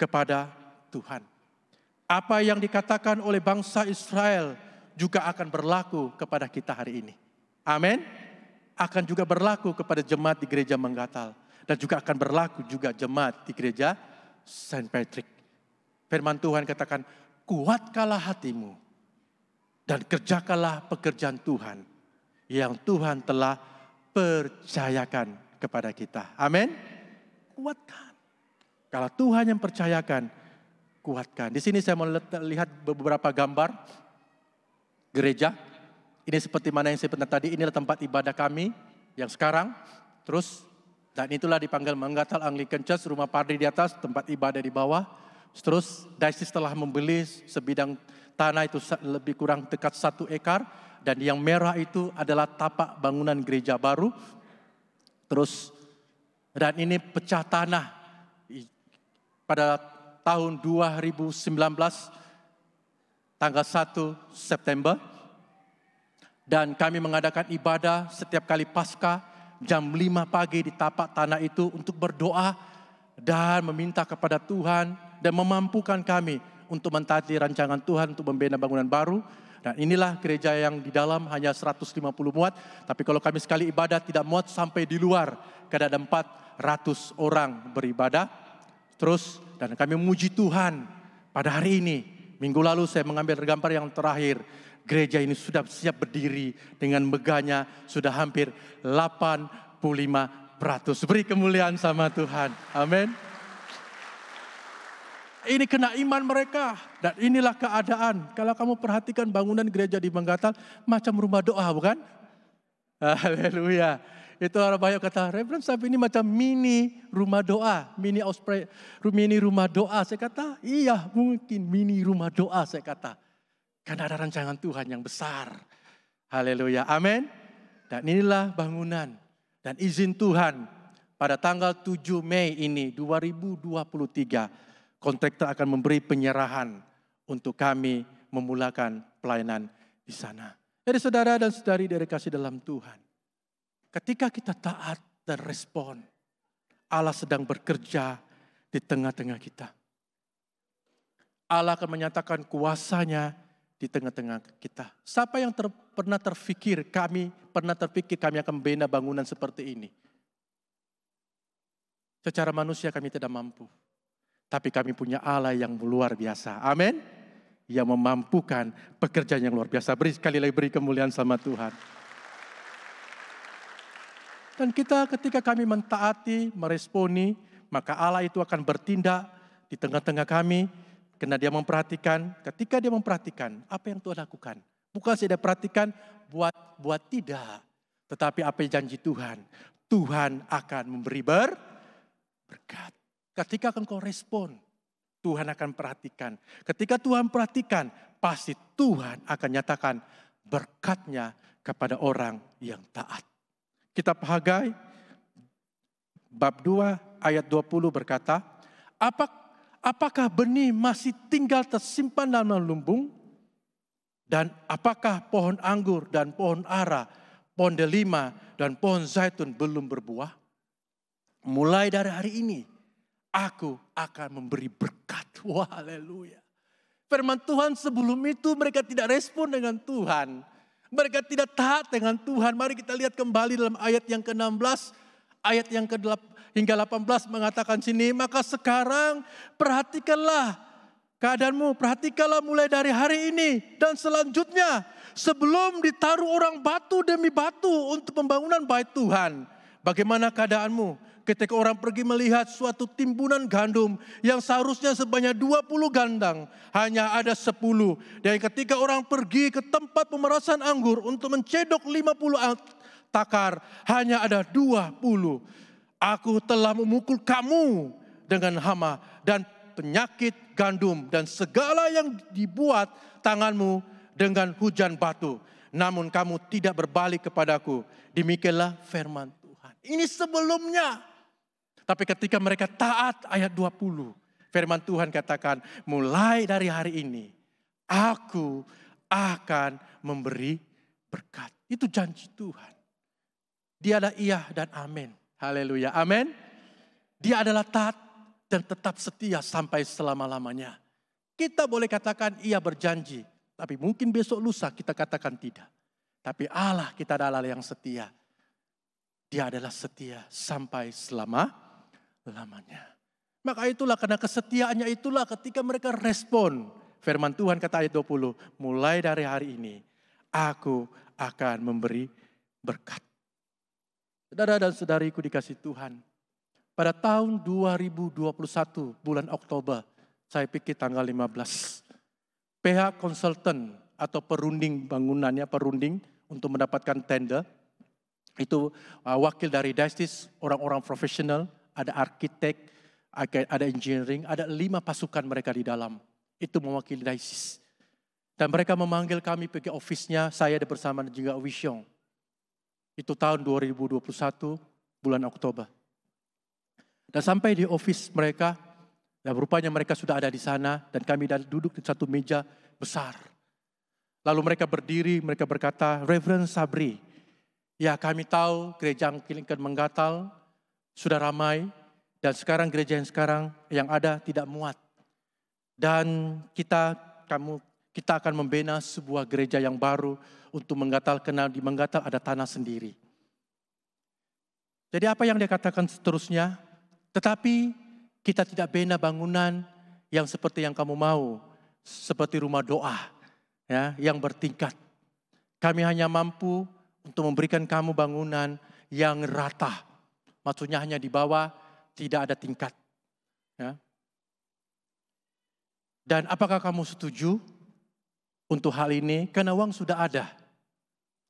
kepada Tuhan. Apa yang dikatakan oleh bangsa Israel juga akan berlaku kepada kita hari ini. Amin. Akan juga berlaku kepada jemaat di gereja Menggatal dan juga akan berlaku juga jemaat di gereja Saint Patrick. Firman Tuhan katakan, kuatkanlah hatimu dan kerjakanlah pekerjaan Tuhan yang Tuhan telah percayakan kepada kita. Amin. Kuatkan. Kalau Tuhan yang percayakan, kuatkan. Di sini saya mau lihat beberapa gambar gereja. Ini seperti mana yang saya pernah tadi, inilah tempat ibadah kami yang sekarang. Terus dan itulah dipanggil menggatal Anglican Church, rumah padri di atas, tempat ibadah di bawah. Terus Daisis telah membeli sebidang tanah itu lebih kurang dekat satu ekar. Dan yang merah itu adalah tapak bangunan gereja baru. Terus dan ini pecah tanah pada tahun 2019 tanggal 1 September. Dan kami mengadakan ibadah setiap kali pasca jam 5 pagi di tapak tanah itu untuk berdoa dan meminta kepada Tuhan dan memampukan kami untuk mentaati rancangan Tuhan untuk membina bangunan baru. Dan nah, inilah gereja yang di dalam hanya 150 muat, tapi kalau kami sekali ibadah tidak muat sampai di luar, kada ada 400 orang beribadah. Terus dan kami memuji Tuhan pada hari ini. Minggu lalu saya mengambil gambar yang terakhir gereja ini sudah siap berdiri dengan megahnya sudah hampir 85 peratus. Beri kemuliaan sama Tuhan. Amin. Ini kena iman mereka. Dan inilah keadaan. Kalau kamu perhatikan bangunan gereja di Banggatal, macam rumah doa bukan? Haleluya. Itu orang banyak kata, Reverend tapi ini macam mini rumah doa, mini, auspre, mini rumah doa. Saya kata, iya mungkin mini rumah doa saya kata. Karena ada rancangan Tuhan yang besar. Haleluya. Amin. Dan inilah bangunan dan izin Tuhan pada tanggal 7 Mei ini 2023 kontraktor akan memberi penyerahan untuk kami memulakan pelayanan di sana. Jadi saudara dan saudari dari kasih dalam Tuhan. Ketika kita taat dan respon, Allah sedang bekerja di tengah-tengah kita. Allah akan menyatakan kuasanya di tengah-tengah kita. Siapa yang ter, pernah terfikir kami, pernah terfikir kami akan membina bangunan seperti ini? Secara manusia kami tidak mampu. Tapi kami punya Allah yang luar biasa. Amin. Yang memampukan pekerjaan yang luar biasa. Beri sekali lagi beri kemuliaan sama Tuhan. Dan kita ketika kami mentaati, meresponi, maka Allah itu akan bertindak di tengah-tengah kami karena dia memperhatikan, ketika dia memperhatikan apa yang Tuhan lakukan. Bukan saya perhatikan buat buat tidak, tetapi apa yang janji Tuhan. Tuhan akan memberi ber, berkat. Ketika akan kau respon, Tuhan akan perhatikan. Ketika Tuhan perhatikan, pasti Tuhan akan nyatakan berkatnya kepada orang yang taat. Kitab Hagai bab 2 ayat 20 berkata, "Apakah apakah benih masih tinggal tersimpan dalam lumbung? Dan apakah pohon anggur dan pohon ara, pohon delima dan pohon zaitun belum berbuah? Mulai dari hari ini, aku akan memberi berkat. Wah, haleluya. Firman Tuhan sebelum itu mereka tidak respon dengan Tuhan. Mereka tidak taat dengan Tuhan. Mari kita lihat kembali dalam ayat yang ke-16, ayat yang ke-18 hingga 18 mengatakan sini, maka sekarang perhatikanlah keadaanmu, perhatikanlah mulai dari hari ini dan selanjutnya sebelum ditaruh orang batu demi batu untuk pembangunan bait Tuhan. Bagaimana keadaanmu ketika orang pergi melihat suatu timbunan gandum yang seharusnya sebanyak 20 gandang, hanya ada 10. Dan ketika orang pergi ke tempat pemerasan anggur untuk mencedok 50 takar, hanya ada 20. Aku telah memukul kamu dengan hama dan penyakit gandum dan segala yang dibuat tanganmu dengan hujan batu. Namun kamu tidak berbalik kepadaku. Demikianlah firman Tuhan. Ini sebelumnya. Tapi ketika mereka taat ayat 20. Firman Tuhan katakan mulai dari hari ini. Aku akan memberi berkat. Itu janji Tuhan. Dialah adalah iya dan amin. Haleluya. Amin. Dia adalah taat dan tetap setia sampai selama-lamanya. Kita boleh katakan ia berjanji, tapi mungkin besok lusa kita katakan tidak. Tapi Allah kita adalah yang setia. Dia adalah setia sampai selama-lamanya. Maka itulah karena kesetiaannya itulah ketika mereka respon. Firman Tuhan kata ayat 20, mulai dari hari ini aku akan memberi berkat. Saudara dan saudariku dikasih Tuhan, pada tahun 2021 bulan Oktober, saya pikir tanggal 15, PH konsultan atau perunding bangunannya, perunding untuk mendapatkan tender, itu uh, wakil dari Destis, orang-orang profesional, ada arsitek, ada engineering, ada lima pasukan mereka di dalam. Itu mewakili Destis. Dan mereka memanggil kami pergi ofisnya, saya ada bersama juga Wishong. Itu tahun 2021 bulan Oktober. Dan sampai di office mereka, dan ya rupanya mereka sudah ada di sana dan kami duduk di satu meja besar. Lalu mereka berdiri, mereka berkata, Reverend Sabri, ya kami tahu gereja Anglikan menggatal, sudah ramai, dan sekarang gereja yang sekarang yang ada tidak muat. Dan kita, kamu kita akan membina sebuah gereja yang baru untuk menggatal kenal di menggatal ada tanah sendiri. Jadi apa yang dia katakan seterusnya? Tetapi kita tidak bina bangunan yang seperti yang kamu mau, seperti rumah doa ya, yang bertingkat. Kami hanya mampu untuk memberikan kamu bangunan yang rata. Maksudnya hanya di bawah, tidak ada tingkat. Ya. Dan apakah kamu setuju untuk hal ini karena uang sudah ada.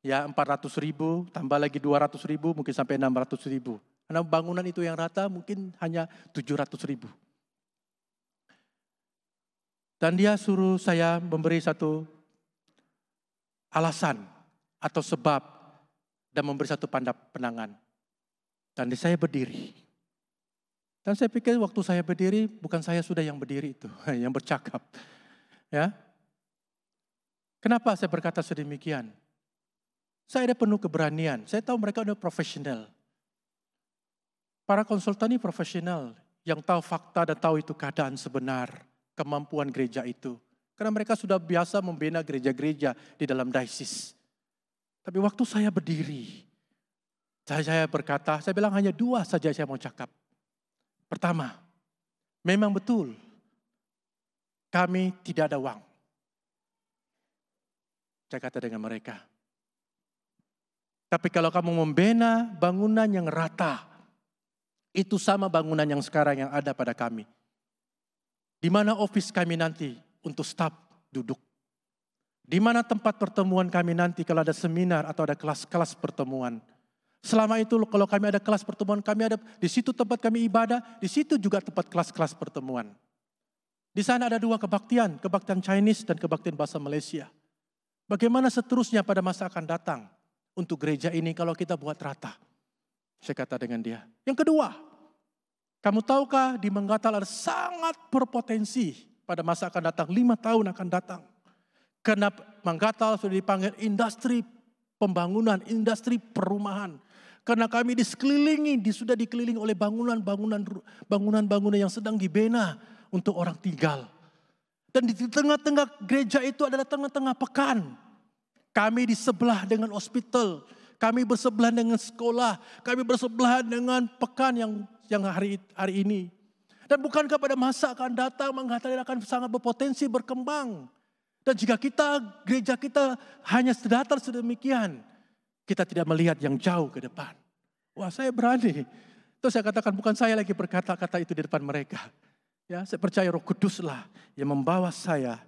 Ya 400 ribu, tambah lagi 200 ribu, mungkin sampai 600 ribu. Karena bangunan itu yang rata mungkin hanya 700 ribu. Dan dia suruh saya memberi satu alasan atau sebab dan memberi satu pandang penangan. Dan saya berdiri. Dan saya pikir waktu saya berdiri bukan saya sudah yang berdiri itu, yang bercakap. Ya, Kenapa saya berkata sedemikian? Saya ada penuh keberanian. Saya tahu mereka udah profesional. Para konsultan ini profesional yang tahu fakta dan tahu itu keadaan sebenar, kemampuan gereja itu. Karena mereka sudah biasa membina gereja-gereja di dalam daisis. Tapi waktu saya berdiri, saya, saya berkata, saya bilang hanya dua saja saya mau cakap. Pertama, memang betul kami tidak ada uang. Saya kata dengan mereka. Tapi kalau kamu membina bangunan yang rata, itu sama bangunan yang sekarang yang ada pada kami. Di mana office kami nanti untuk staf duduk. Di mana tempat pertemuan kami nanti kalau ada seminar atau ada kelas-kelas pertemuan. Selama itu kalau kami ada kelas pertemuan, kami ada di situ tempat kami ibadah, di situ juga tempat kelas-kelas pertemuan. Di sana ada dua kebaktian, kebaktian Chinese dan kebaktian bahasa Malaysia. Bagaimana seterusnya pada masa akan datang untuk gereja ini kalau kita buat rata? Saya kata dengan dia. Yang kedua, kamu tahukah di Menggatal ada sangat berpotensi pada masa akan datang, lima tahun akan datang. Karena Menggatal sudah dipanggil industri pembangunan, industri perumahan. Karena kami disekelilingi, sudah dikelilingi oleh bangunan-bangunan bangunan-bangunan yang sedang dibina untuk orang tinggal. Dan di tengah-tengah gereja itu adalah tengah-tengah pekan. Kami di sebelah dengan hospital, kami bersebelahan dengan sekolah, kami bersebelahan dengan pekan yang yang hari hari ini. Dan bukankah pada masa akan datang mengatakan akan sangat berpotensi berkembang. Dan jika kita gereja kita hanya sedatar sedemikian, kita tidak melihat yang jauh ke depan. Wah saya berani. Terus saya katakan bukan saya lagi berkata-kata itu di depan mereka. Ya, saya percaya Roh Kuduslah yang membawa saya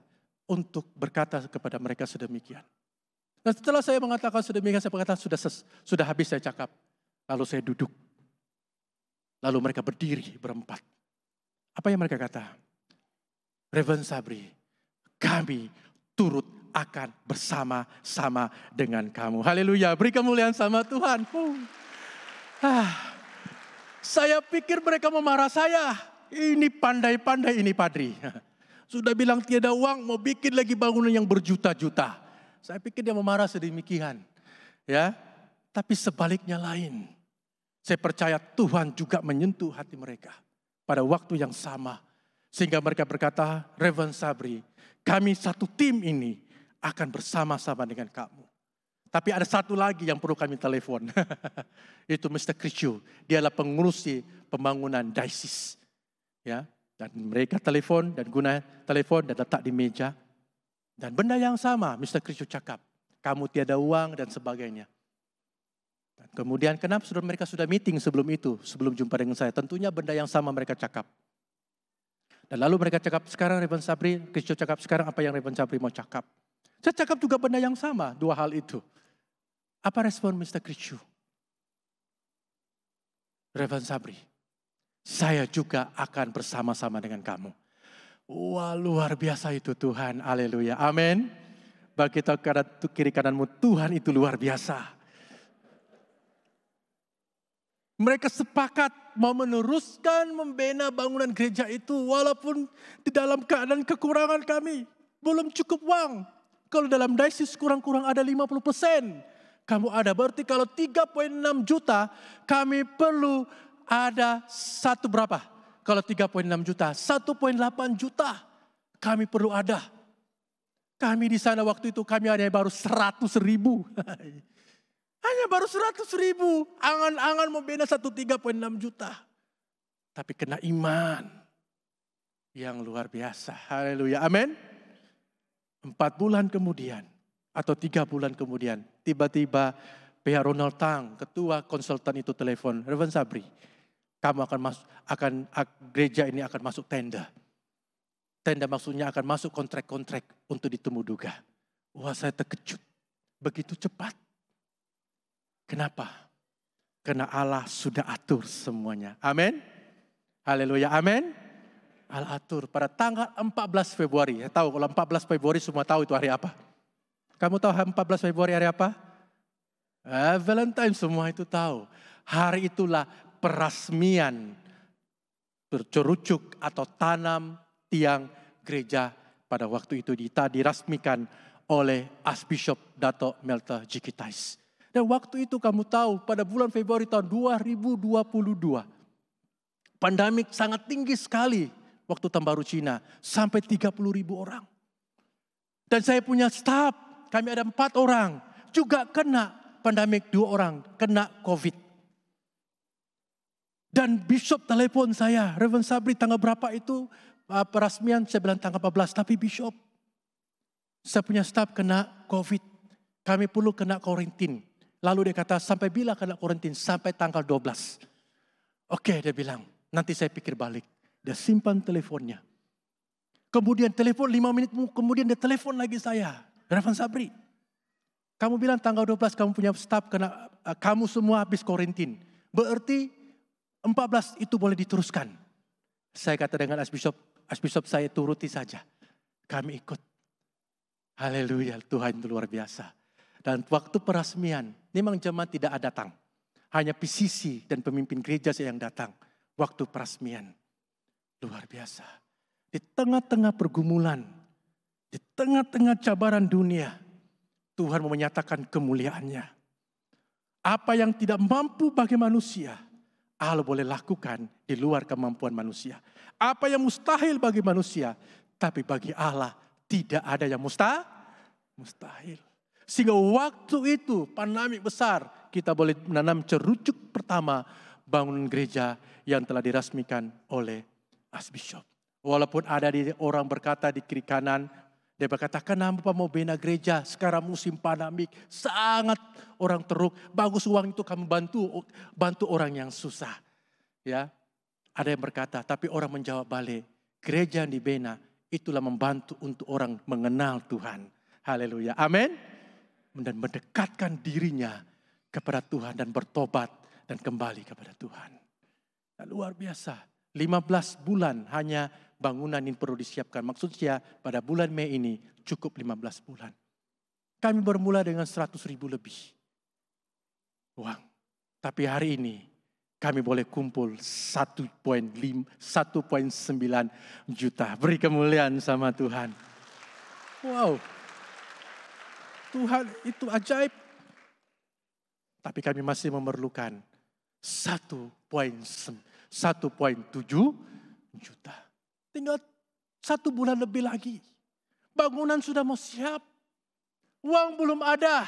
untuk berkata kepada mereka sedemikian. Dan setelah saya mengatakan sedemikian, saya berkata sudah ses, sudah habis saya cakap. Lalu saya duduk. Lalu mereka berdiri berempat. Apa yang mereka kata? Reverend Sabri, kami turut akan bersama-sama dengan kamu. Haleluya, beri kemuliaan sama Tuhan. Uh. Ah. Saya pikir mereka memarah saya ini pandai-pandai ini padri. Sudah bilang tiada uang, mau bikin lagi bangunan yang berjuta-juta. Saya pikir dia memarah sedemikian. Ya, tapi sebaliknya lain. Saya percaya Tuhan juga menyentuh hati mereka pada waktu yang sama. Sehingga mereka berkata, Reverend Sabri, kami satu tim ini akan bersama-sama dengan kamu. Tapi ada satu lagi yang perlu kami telepon. Itu Mr. Krisyu. adalah pengurusi pembangunan Daisis ya dan mereka telepon dan guna telepon dan letak di meja. Dan benda yang sama Mr. Krisu cakap, kamu tiada uang dan sebagainya. Dan kemudian kenapa sudah mereka sudah meeting sebelum itu, sebelum jumpa dengan saya? Tentunya benda yang sama mereka cakap. Dan lalu mereka cakap sekarang Reverend Sabri, Krisu cakap sekarang apa yang Reverend Sabri mau cakap. Saya cakap juga benda yang sama, dua hal itu. Apa respon Mr. Krisu Reverend Sabri, saya juga akan bersama-sama dengan kamu. Wah luar biasa itu Tuhan, haleluya, amin. Bagi kita kiri kananmu, Tuhan itu luar biasa. Mereka sepakat mau meneruskan membina bangunan gereja itu walaupun di dalam keadaan kekurangan kami. Belum cukup uang. Kalau dalam daisis kurang-kurang ada 50 persen. Kamu ada berarti kalau 3.6 juta kami perlu ada satu berapa? Kalau 3,6 juta, 1,8 juta kami perlu ada. Kami di sana waktu itu kami ada yang baru 100 ribu. Hanya baru 100 ribu. Angan-angan mau poin 1,3,6 juta. Tapi kena iman. Yang luar biasa. Haleluya. Amin. Empat bulan kemudian. Atau tiga bulan kemudian. Tiba-tiba pihak Ronald Tang, ketua konsultan itu telepon. Revan Sabri kamu akan masuk akan gereja ini akan masuk tenda. Tenda maksudnya akan masuk kontrak-kontrak untuk ditemu duga. Wah saya terkejut. Begitu cepat. Kenapa? Karena Allah sudah atur semuanya. Amin. Haleluya. Amin. Allah atur pada tanggal 14 Februari. Saya tahu kalau 14 Februari semua tahu itu hari apa. Kamu tahu 14 Februari hari apa? Eh, Valentine semua itu tahu. Hari itulah perasmian bercerucuk atau tanam tiang gereja pada waktu itu dirasmikan oleh Archbishop Dato Melta Jikitais. Dan waktu itu kamu tahu pada bulan Februari tahun 2022 pandemik sangat tinggi sekali waktu Tambaru Cina sampai 30 ribu orang. Dan saya punya staff, kami ada empat orang juga kena pandemik dua orang kena COVID. Dan Bishop telepon saya, Reverend Sabri tanggal berapa itu ah, perasmian? Saya bilang tanggal 14, tapi Bishop saya punya staff kena COVID. Kami perlu kena karantin. Lalu dia kata, sampai bila kena karantin? Sampai tanggal 12. Oke, okay, dia bilang, nanti saya pikir balik. Dia simpan teleponnya. Kemudian telepon 5 menit kemudian dia telepon lagi saya. Revan Sabri. Kamu bilang tanggal 12 kamu punya staff kena, ah, kamu semua habis karantin. Berarti 14 itu boleh diteruskan. Saya kata dengan Archbishop, Archbishop saya turuti saja. Kami ikut. Haleluya, Tuhan itu luar biasa. Dan waktu perasmian, memang jemaat tidak ada datang. Hanya PCC dan pemimpin gereja saya yang datang. Waktu perasmian Luar biasa. Di tengah-tengah pergumulan, di tengah-tengah cabaran dunia, Tuhan menyatakan kemuliaannya. Apa yang tidak mampu bagi manusia, Allah boleh lakukan di luar kemampuan manusia. Apa yang mustahil bagi manusia, tapi bagi Allah tidak ada yang mustahil. Mustahil. Sehingga waktu itu pandemi besar kita boleh menanam cerucuk pertama bangunan gereja yang telah dirasmikan oleh Asbishop. Walaupun ada di orang berkata di kiri kanan dia berkata, kenapa mau bina gereja, sekarang musim pandemik, sangat orang teruk, bagus uang itu kamu bantu bantu orang yang susah. Ya. Ada yang berkata, tapi orang menjawab balik, gereja yang dibina itulah membantu untuk orang mengenal Tuhan. Haleluya. Amin. Dan mendekatkan dirinya kepada Tuhan dan bertobat dan kembali kepada Tuhan. Nah, luar biasa. 15 bulan hanya bangunan ini perlu disiapkan. Maksudnya pada bulan Mei ini cukup 15 bulan. Kami bermula dengan 100 ribu lebih uang. Tapi hari ini kami boleh kumpul 1.9 juta. Beri kemuliaan sama Tuhan. Wow. Tuhan itu ajaib. Tapi kami masih memerlukan 1.7 juta. Tinggal satu bulan lebih lagi. Bangunan sudah mau siap. Uang belum ada.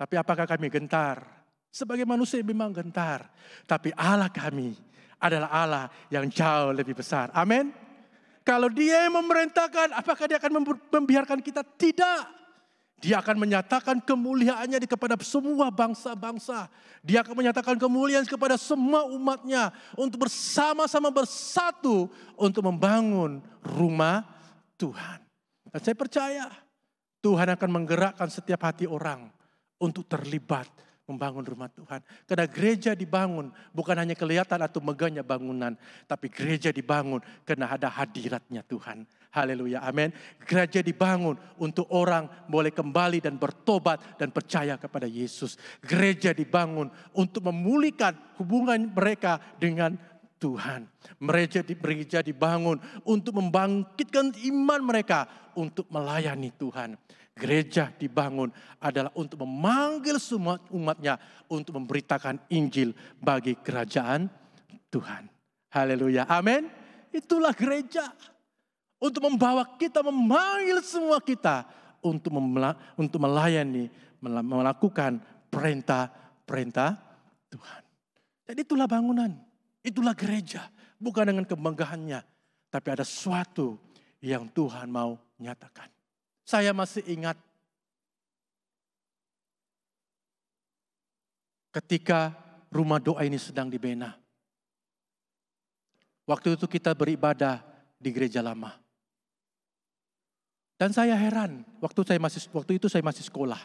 Tapi apakah kami gentar? Sebagai manusia memang gentar. Tapi Allah kami adalah Allah yang jauh lebih besar. Amin. Kalau dia yang memerintahkan, apakah dia akan membiarkan kita? Tidak. Dia akan menyatakan kemuliaannya kepada semua bangsa-bangsa. Dia akan menyatakan kemuliaan kepada semua umatnya. Untuk bersama-sama bersatu untuk membangun rumah Tuhan. Dan saya percaya Tuhan akan menggerakkan setiap hati orang untuk terlibat membangun rumah Tuhan. Karena gereja dibangun bukan hanya kelihatan atau megahnya bangunan. Tapi gereja dibangun karena ada hadiratnya Tuhan Haleluya, amin. Gereja dibangun untuk orang boleh kembali dan bertobat dan percaya kepada Yesus. Gereja dibangun untuk memulihkan hubungan mereka dengan Tuhan. di gereja dibangun untuk membangkitkan iman mereka untuk melayani Tuhan. Gereja dibangun adalah untuk memanggil semua umatnya untuk memberitakan Injil bagi kerajaan Tuhan. Haleluya. Amin. Itulah gereja. Untuk membawa kita, memanggil semua kita untuk, untuk melayani, melakukan perintah-perintah Tuhan. Jadi itulah bangunan, itulah gereja. Bukan dengan kebanggaannya, tapi ada suatu yang Tuhan mau nyatakan. Saya masih ingat ketika rumah doa ini sedang dibina. Waktu itu kita beribadah di gereja lama. Dan saya heran, waktu saya masih waktu itu saya masih sekolah.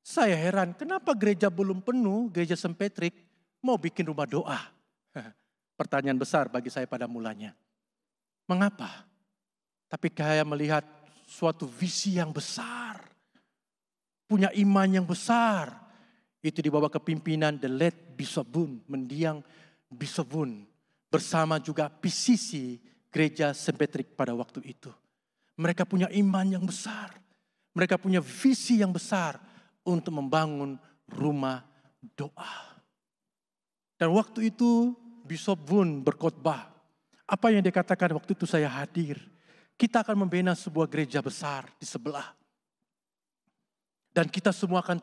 Saya heran, kenapa gereja belum penuh, gereja St. Patrick mau bikin rumah doa? Pertanyaan besar bagi saya pada mulanya. Mengapa? Tapi saya melihat suatu visi yang besar. Punya iman yang besar. Itu dibawa ke pimpinan The Late Bisobun mendiang Bisobun Bersama juga PCC Gereja St. Patrick pada waktu itu. Mereka punya iman yang besar. Mereka punya visi yang besar untuk membangun rumah doa. Dan waktu itu Bishop Wun berkhotbah. Apa yang dikatakan waktu itu saya hadir. Kita akan membina sebuah gereja besar di sebelah. Dan kita semua akan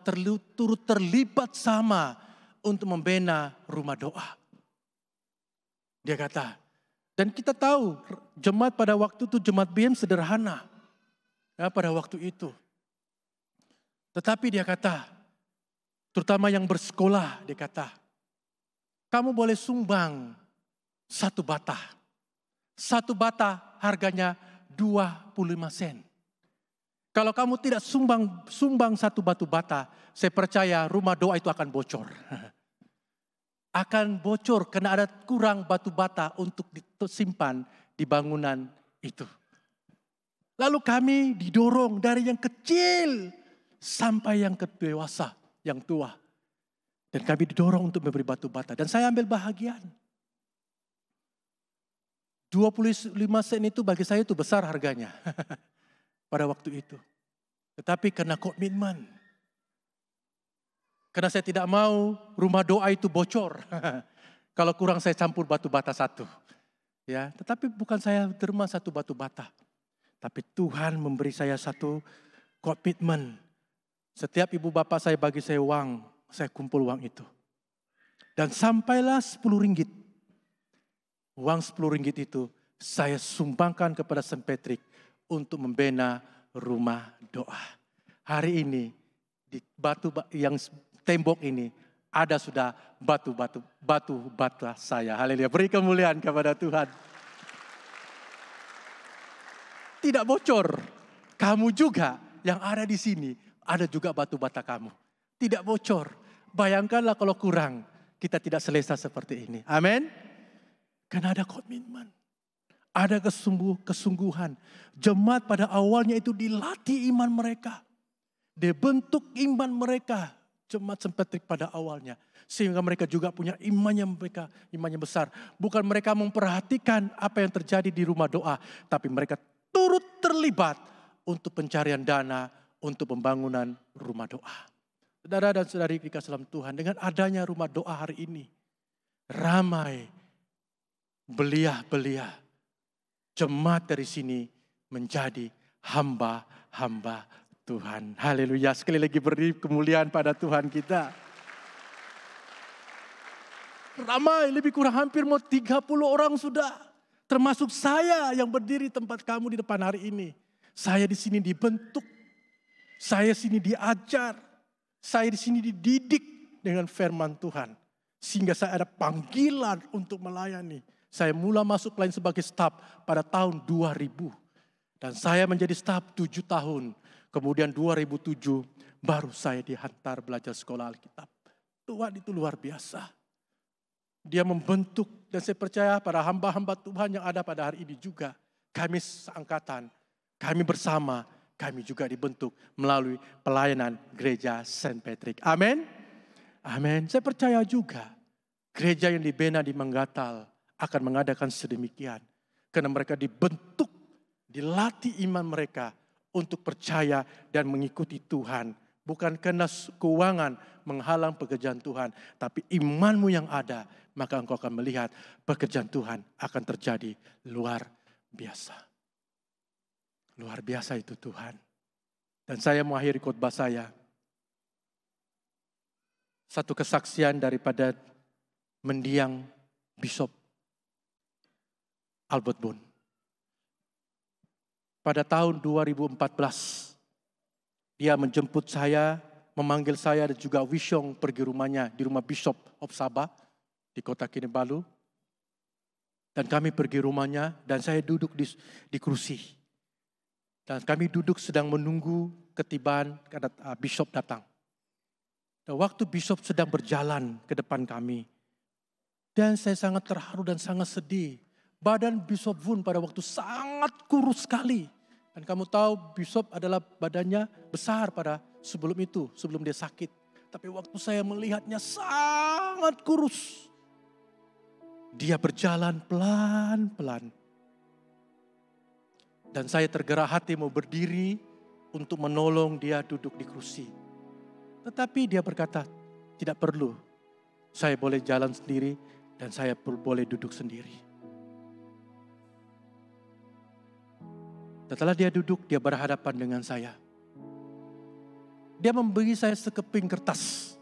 turut terlibat sama untuk membina rumah doa. Dia kata, dan kita tahu jemaat pada waktu itu jemaat BM sederhana. Ya, pada waktu itu. Tetapi dia kata, terutama yang bersekolah, dia kata, kamu boleh sumbang satu bata. Satu bata harganya 25 sen. Kalau kamu tidak sumbang sumbang satu batu bata, saya percaya rumah doa itu akan bocor. akan bocor karena ada kurang batu bata untuk disimpan di bangunan itu. Lalu kami didorong dari yang kecil sampai yang kedewasa, yang tua. Dan kami didorong untuk memberi batu bata. Dan saya ambil bahagian. 25 sen itu bagi saya itu besar harganya. Pada waktu itu. Tetapi karena komitmen karena saya tidak mau rumah doa itu bocor. Kalau kurang saya campur batu bata satu. Ya, tetapi bukan saya derma satu batu bata. Tapi Tuhan memberi saya satu komitmen. Setiap ibu bapak saya bagi saya uang, saya kumpul uang itu. Dan sampailah 10 ringgit. Uang 10 ringgit itu saya sumbangkan kepada St. Patrick untuk membina rumah doa. Hari ini di batu yang tembok ini ada sudah batu-batu batu bata saya. Haleluya. Beri kemuliaan kepada Tuhan. Tidak bocor. Kamu juga yang ada di sini, ada juga batu bata kamu. Tidak bocor. Bayangkanlah kalau kurang, kita tidak selesa seperti ini. Amin. Karena ada komitmen. Ada kesungguh, kesungguhan. Jemaat pada awalnya itu dilatih iman mereka. Dibentuk iman mereka jemaat St. Patrick pada awalnya. Sehingga mereka juga punya imannya mereka, imannya besar. Bukan mereka memperhatikan apa yang terjadi di rumah doa. Tapi mereka turut terlibat untuk pencarian dana untuk pembangunan rumah doa. Saudara dan saudari dikasih selam Tuhan, dengan adanya rumah doa hari ini, ramai belia-belia jemaat dari sini menjadi hamba-hamba Tuhan. Haleluya. Sekali lagi beri kemuliaan pada Tuhan kita. Ramai, lebih kurang hampir mau 30 orang sudah. Termasuk saya yang berdiri tempat kamu di depan hari ini. Saya di sini dibentuk. Saya di sini diajar. Saya di sini dididik dengan firman Tuhan. Sehingga saya ada panggilan untuk melayani. Saya mula masuk lain sebagai staf pada tahun 2000. Dan saya menjadi staf tujuh tahun Kemudian 2007 baru saya dihantar belajar sekolah Alkitab. Tuhan itu luar biasa. Dia membentuk dan saya percaya para hamba-hamba Tuhan yang ada pada hari ini juga. Kami seangkatan, kami bersama, kami juga dibentuk melalui pelayanan gereja St. Patrick. Amin. Amin. Saya percaya juga gereja yang dibina di Manggatal akan mengadakan sedemikian. Karena mereka dibentuk, dilatih iman mereka untuk percaya dan mengikuti Tuhan. Bukan karena keuangan menghalang pekerjaan Tuhan, tapi imanmu yang ada, maka engkau akan melihat pekerjaan Tuhan akan terjadi luar biasa. Luar biasa itu Tuhan. Dan saya mengakhiri khotbah saya. Satu kesaksian daripada mendiang Bishop Albert Boone pada tahun 2014. Dia menjemput saya, memanggil saya dan juga Wishong pergi rumahnya di rumah Bishop of Sabah di kota Kinabalu. Dan kami pergi rumahnya dan saya duduk di, di kursi. Dan kami duduk sedang menunggu ketibaan ah, Bishop datang. Dan waktu Bishop sedang berjalan ke depan kami. Dan saya sangat terharu dan sangat sedih Badan Bishop Wun pada waktu sangat kurus sekali. Dan kamu tahu Bishop adalah badannya besar pada sebelum itu, sebelum dia sakit. Tapi waktu saya melihatnya sangat kurus. Dia berjalan pelan-pelan. Dan saya tergerak hati mau berdiri untuk menolong dia duduk di kursi. Tetapi dia berkata, tidak perlu. Saya boleh jalan sendiri dan saya boleh duduk sendiri. Setelah dia duduk, dia berhadapan dengan saya. Dia memberi saya sekeping kertas.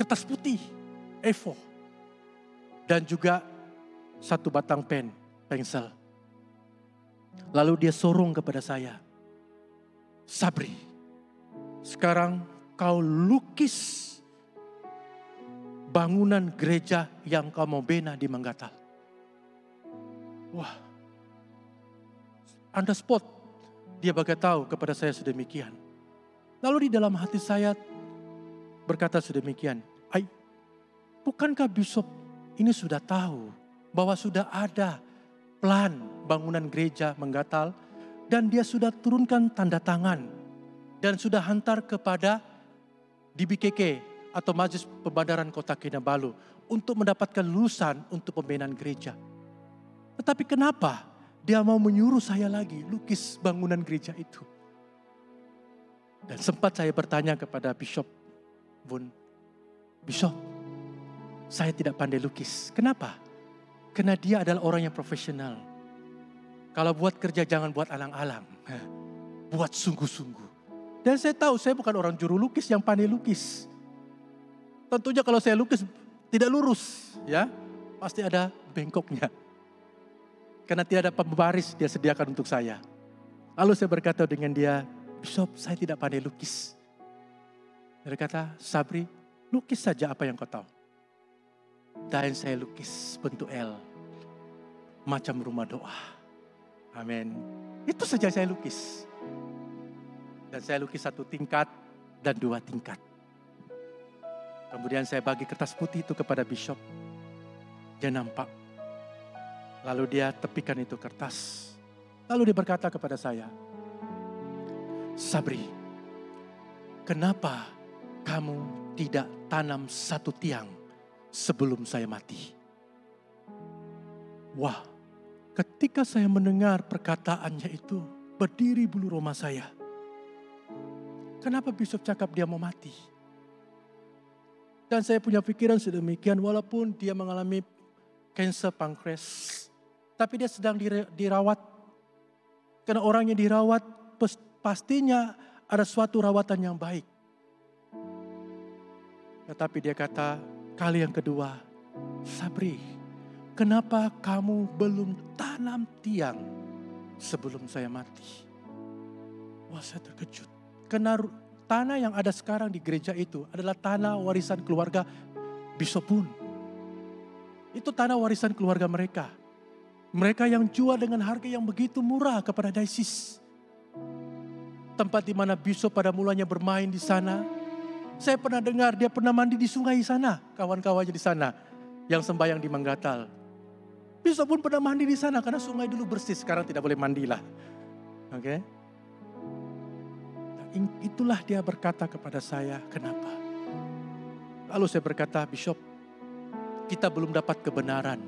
Kertas putih, EVO, Dan juga satu batang pen, pensil. Lalu dia sorong kepada saya. Sabri, sekarang kau lukis bangunan gereja yang kau mau bina di Manggatal. Wah, on the spot dia bagai tahu kepada saya sedemikian. Lalu di dalam hati saya berkata sedemikian, Ay, bukankah Bishop ini sudah tahu bahwa sudah ada plan bangunan gereja menggatal dan dia sudah turunkan tanda tangan dan sudah hantar kepada DBKK atau Majlis Pembandaran Kota Kinabalu untuk mendapatkan lulusan untuk pembinaan gereja. Tetapi kenapa dia mau menyuruh saya lagi lukis bangunan gereja itu. Dan sempat saya bertanya kepada Bishop Bun, Bishop, saya tidak pandai lukis. Kenapa? Karena dia adalah orang yang profesional. Kalau buat kerja jangan buat alang-alang. Buat sungguh-sungguh. Dan saya tahu saya bukan orang juru lukis yang pandai lukis. Tentunya kalau saya lukis tidak lurus ya. Pasti ada bengkoknya. Karena tidak ada pembaris dia sediakan untuk saya. Lalu saya berkata dengan dia, Bishop, saya tidak pandai lukis. Dia berkata, Sabri, lukis saja apa yang kau tahu. Dan saya lukis bentuk L. Macam rumah doa. Amin. Itu saja saya lukis. Dan saya lukis satu tingkat dan dua tingkat. Kemudian saya bagi kertas putih itu kepada Bishop. Dia nampak Lalu dia tepikan itu kertas. Lalu dia berkata kepada saya, Sabri, kenapa kamu tidak tanam satu tiang sebelum saya mati? Wah, ketika saya mendengar perkataannya itu, berdiri bulu roma saya. Kenapa Bishop cakap dia mau mati? Dan saya punya pikiran sedemikian, walaupun dia mengalami kanker pankreas, tapi dia sedang dirawat. Karena orang yang dirawat, pastinya ada suatu rawatan yang baik. Tetapi dia kata, kali yang kedua, Sabri, kenapa kamu belum tanam tiang sebelum saya mati? Wah saya terkejut. Karena tanah yang ada sekarang di gereja itu adalah tanah warisan keluarga Bisopun. Itu tanah warisan keluarga mereka. Mereka yang jual dengan harga yang begitu murah kepada Daisis. Tempat di mana Bishop pada mulanya bermain di sana. Saya pernah dengar dia pernah mandi di sungai sana, kawan-kawannya di sana. Yang sembahyang di Manggatal. Bishop pun pernah mandi di sana karena sungai dulu bersih, sekarang tidak boleh mandilah. Oke. Okay? Nah, itulah dia berkata kepada saya, kenapa? Lalu saya berkata, Bishop, kita belum dapat kebenaran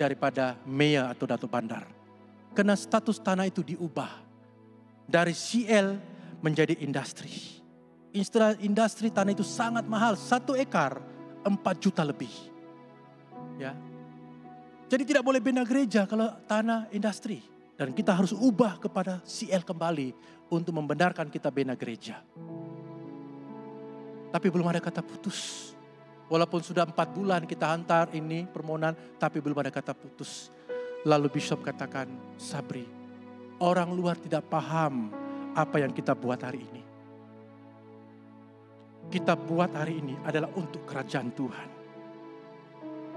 daripada Mea atau datu Bandar. Karena status tanah itu diubah dari CL menjadi industri. Industri tanah itu sangat mahal, satu ekar empat juta lebih. Ya. Jadi tidak boleh bina gereja kalau tanah industri. Dan kita harus ubah kepada CL kembali untuk membenarkan kita bina gereja. Tapi belum ada kata putus. Walaupun sudah empat bulan kita hantar ini permohonan, tapi belum ada kata putus. Lalu Bishop katakan, Sabri, orang luar tidak paham apa yang kita buat hari ini. Kita buat hari ini adalah untuk kerajaan Tuhan.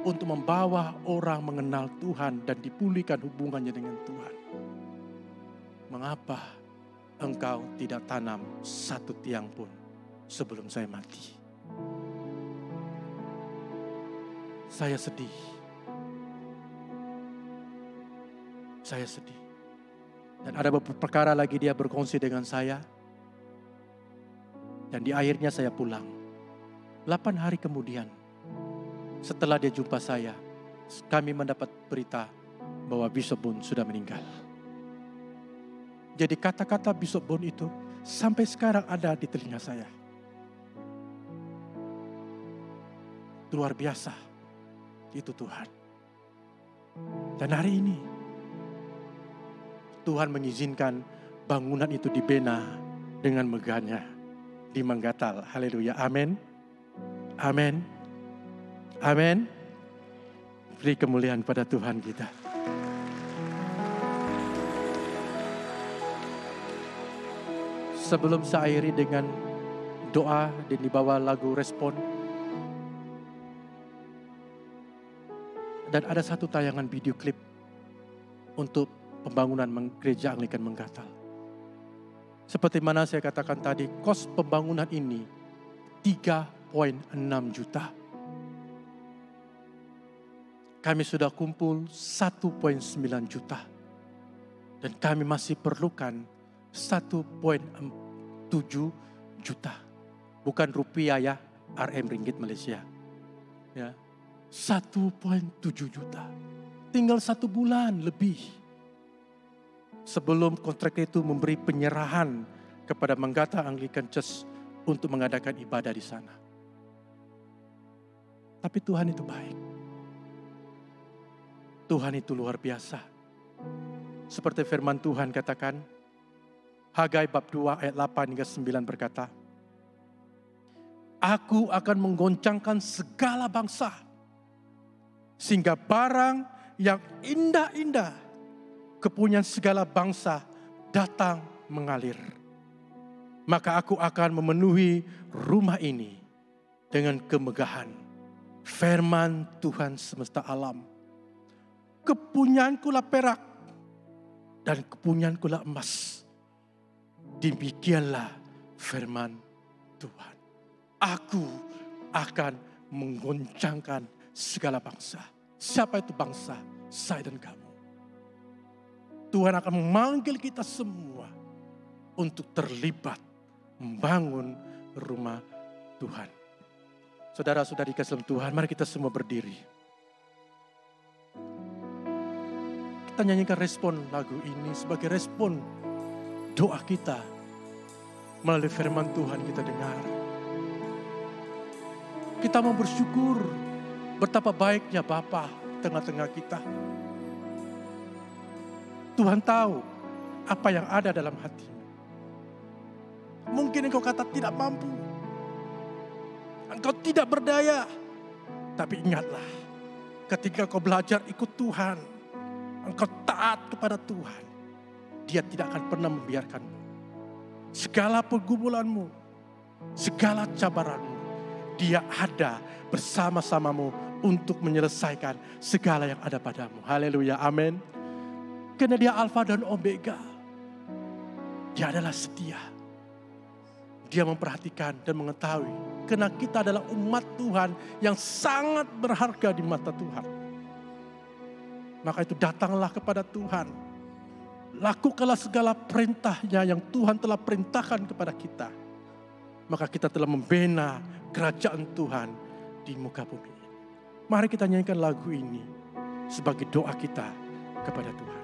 Untuk membawa orang mengenal Tuhan dan dipulihkan hubungannya dengan Tuhan. Mengapa engkau tidak tanam satu tiang pun sebelum saya mati? Saya sedih. Saya sedih. Dan ada beberapa perkara lagi dia berkongsi dengan saya. Dan di akhirnya saya pulang. Delapan hari kemudian, setelah dia jumpa saya, kami mendapat berita bahwa Bishop sudah meninggal. Jadi kata-kata Bishop itu sampai sekarang ada di telinga saya. Luar biasa itu Tuhan. Dan hari ini Tuhan mengizinkan bangunan itu dibina dengan megahnya di Manggatal. Haleluya. Amin. Amin. Amin. Beri kemuliaan pada Tuhan kita. Sebelum saya akhiri dengan doa dan dibawa lagu respon, Dan ada satu tayangan video klip untuk pembangunan gereja Anglikan Menggatal. Seperti mana saya katakan tadi, kos pembangunan ini 3,6 juta. Kami sudah kumpul 1,9 juta. Dan kami masih perlukan 1,7 juta. Bukan rupiah ya, RM ringgit Malaysia. Ya. 1.7 juta. Tinggal satu bulan lebih. Sebelum kontrak itu memberi penyerahan kepada Menggata Anglican Church untuk mengadakan ibadah di sana. Tapi Tuhan itu baik. Tuhan itu luar biasa. Seperti firman Tuhan katakan, Hagai bab 2 ayat 8 hingga 9 berkata, Aku akan menggoncangkan segala bangsa sehingga barang yang indah-indah kepunyaan segala bangsa datang mengalir. Maka aku akan memenuhi rumah ini dengan kemegahan. Firman Tuhan semesta alam. Kepunyaanku lah perak dan kepunyaanku lah emas. Demikianlah firman Tuhan. Aku akan menggoncangkan segala bangsa Siapa itu bangsa? Saya dan kamu. Tuhan akan memanggil kita semua untuk terlibat membangun rumah Tuhan. Saudara-saudari kasih Tuhan, mari kita semua berdiri. Kita nyanyikan respon lagu ini sebagai respon doa kita melalui firman Tuhan kita dengar. Kita mau bersyukur Betapa baiknya Bapa tengah-tengah kita. Tuhan tahu apa yang ada dalam hati. Mungkin engkau kata tidak mampu. Engkau tidak berdaya. Tapi ingatlah, ketika kau belajar ikut Tuhan, engkau taat kepada Tuhan, Dia tidak akan pernah membiarkanmu. Segala pergumulanmu, segala cabaranmu, Dia ada bersama-samamu untuk menyelesaikan segala yang ada padamu. Haleluya, amin. Karena dia Alfa dan Omega. Dia adalah setia. Dia memperhatikan dan mengetahui. Karena kita adalah umat Tuhan yang sangat berharga di mata Tuhan. Maka itu datanglah kepada Tuhan. Lakukanlah segala perintahnya yang Tuhan telah perintahkan kepada kita. Maka kita telah membina kerajaan Tuhan di muka bumi. Mari kita nyanyikan lagu ini sebagai doa kita kepada Tuhan.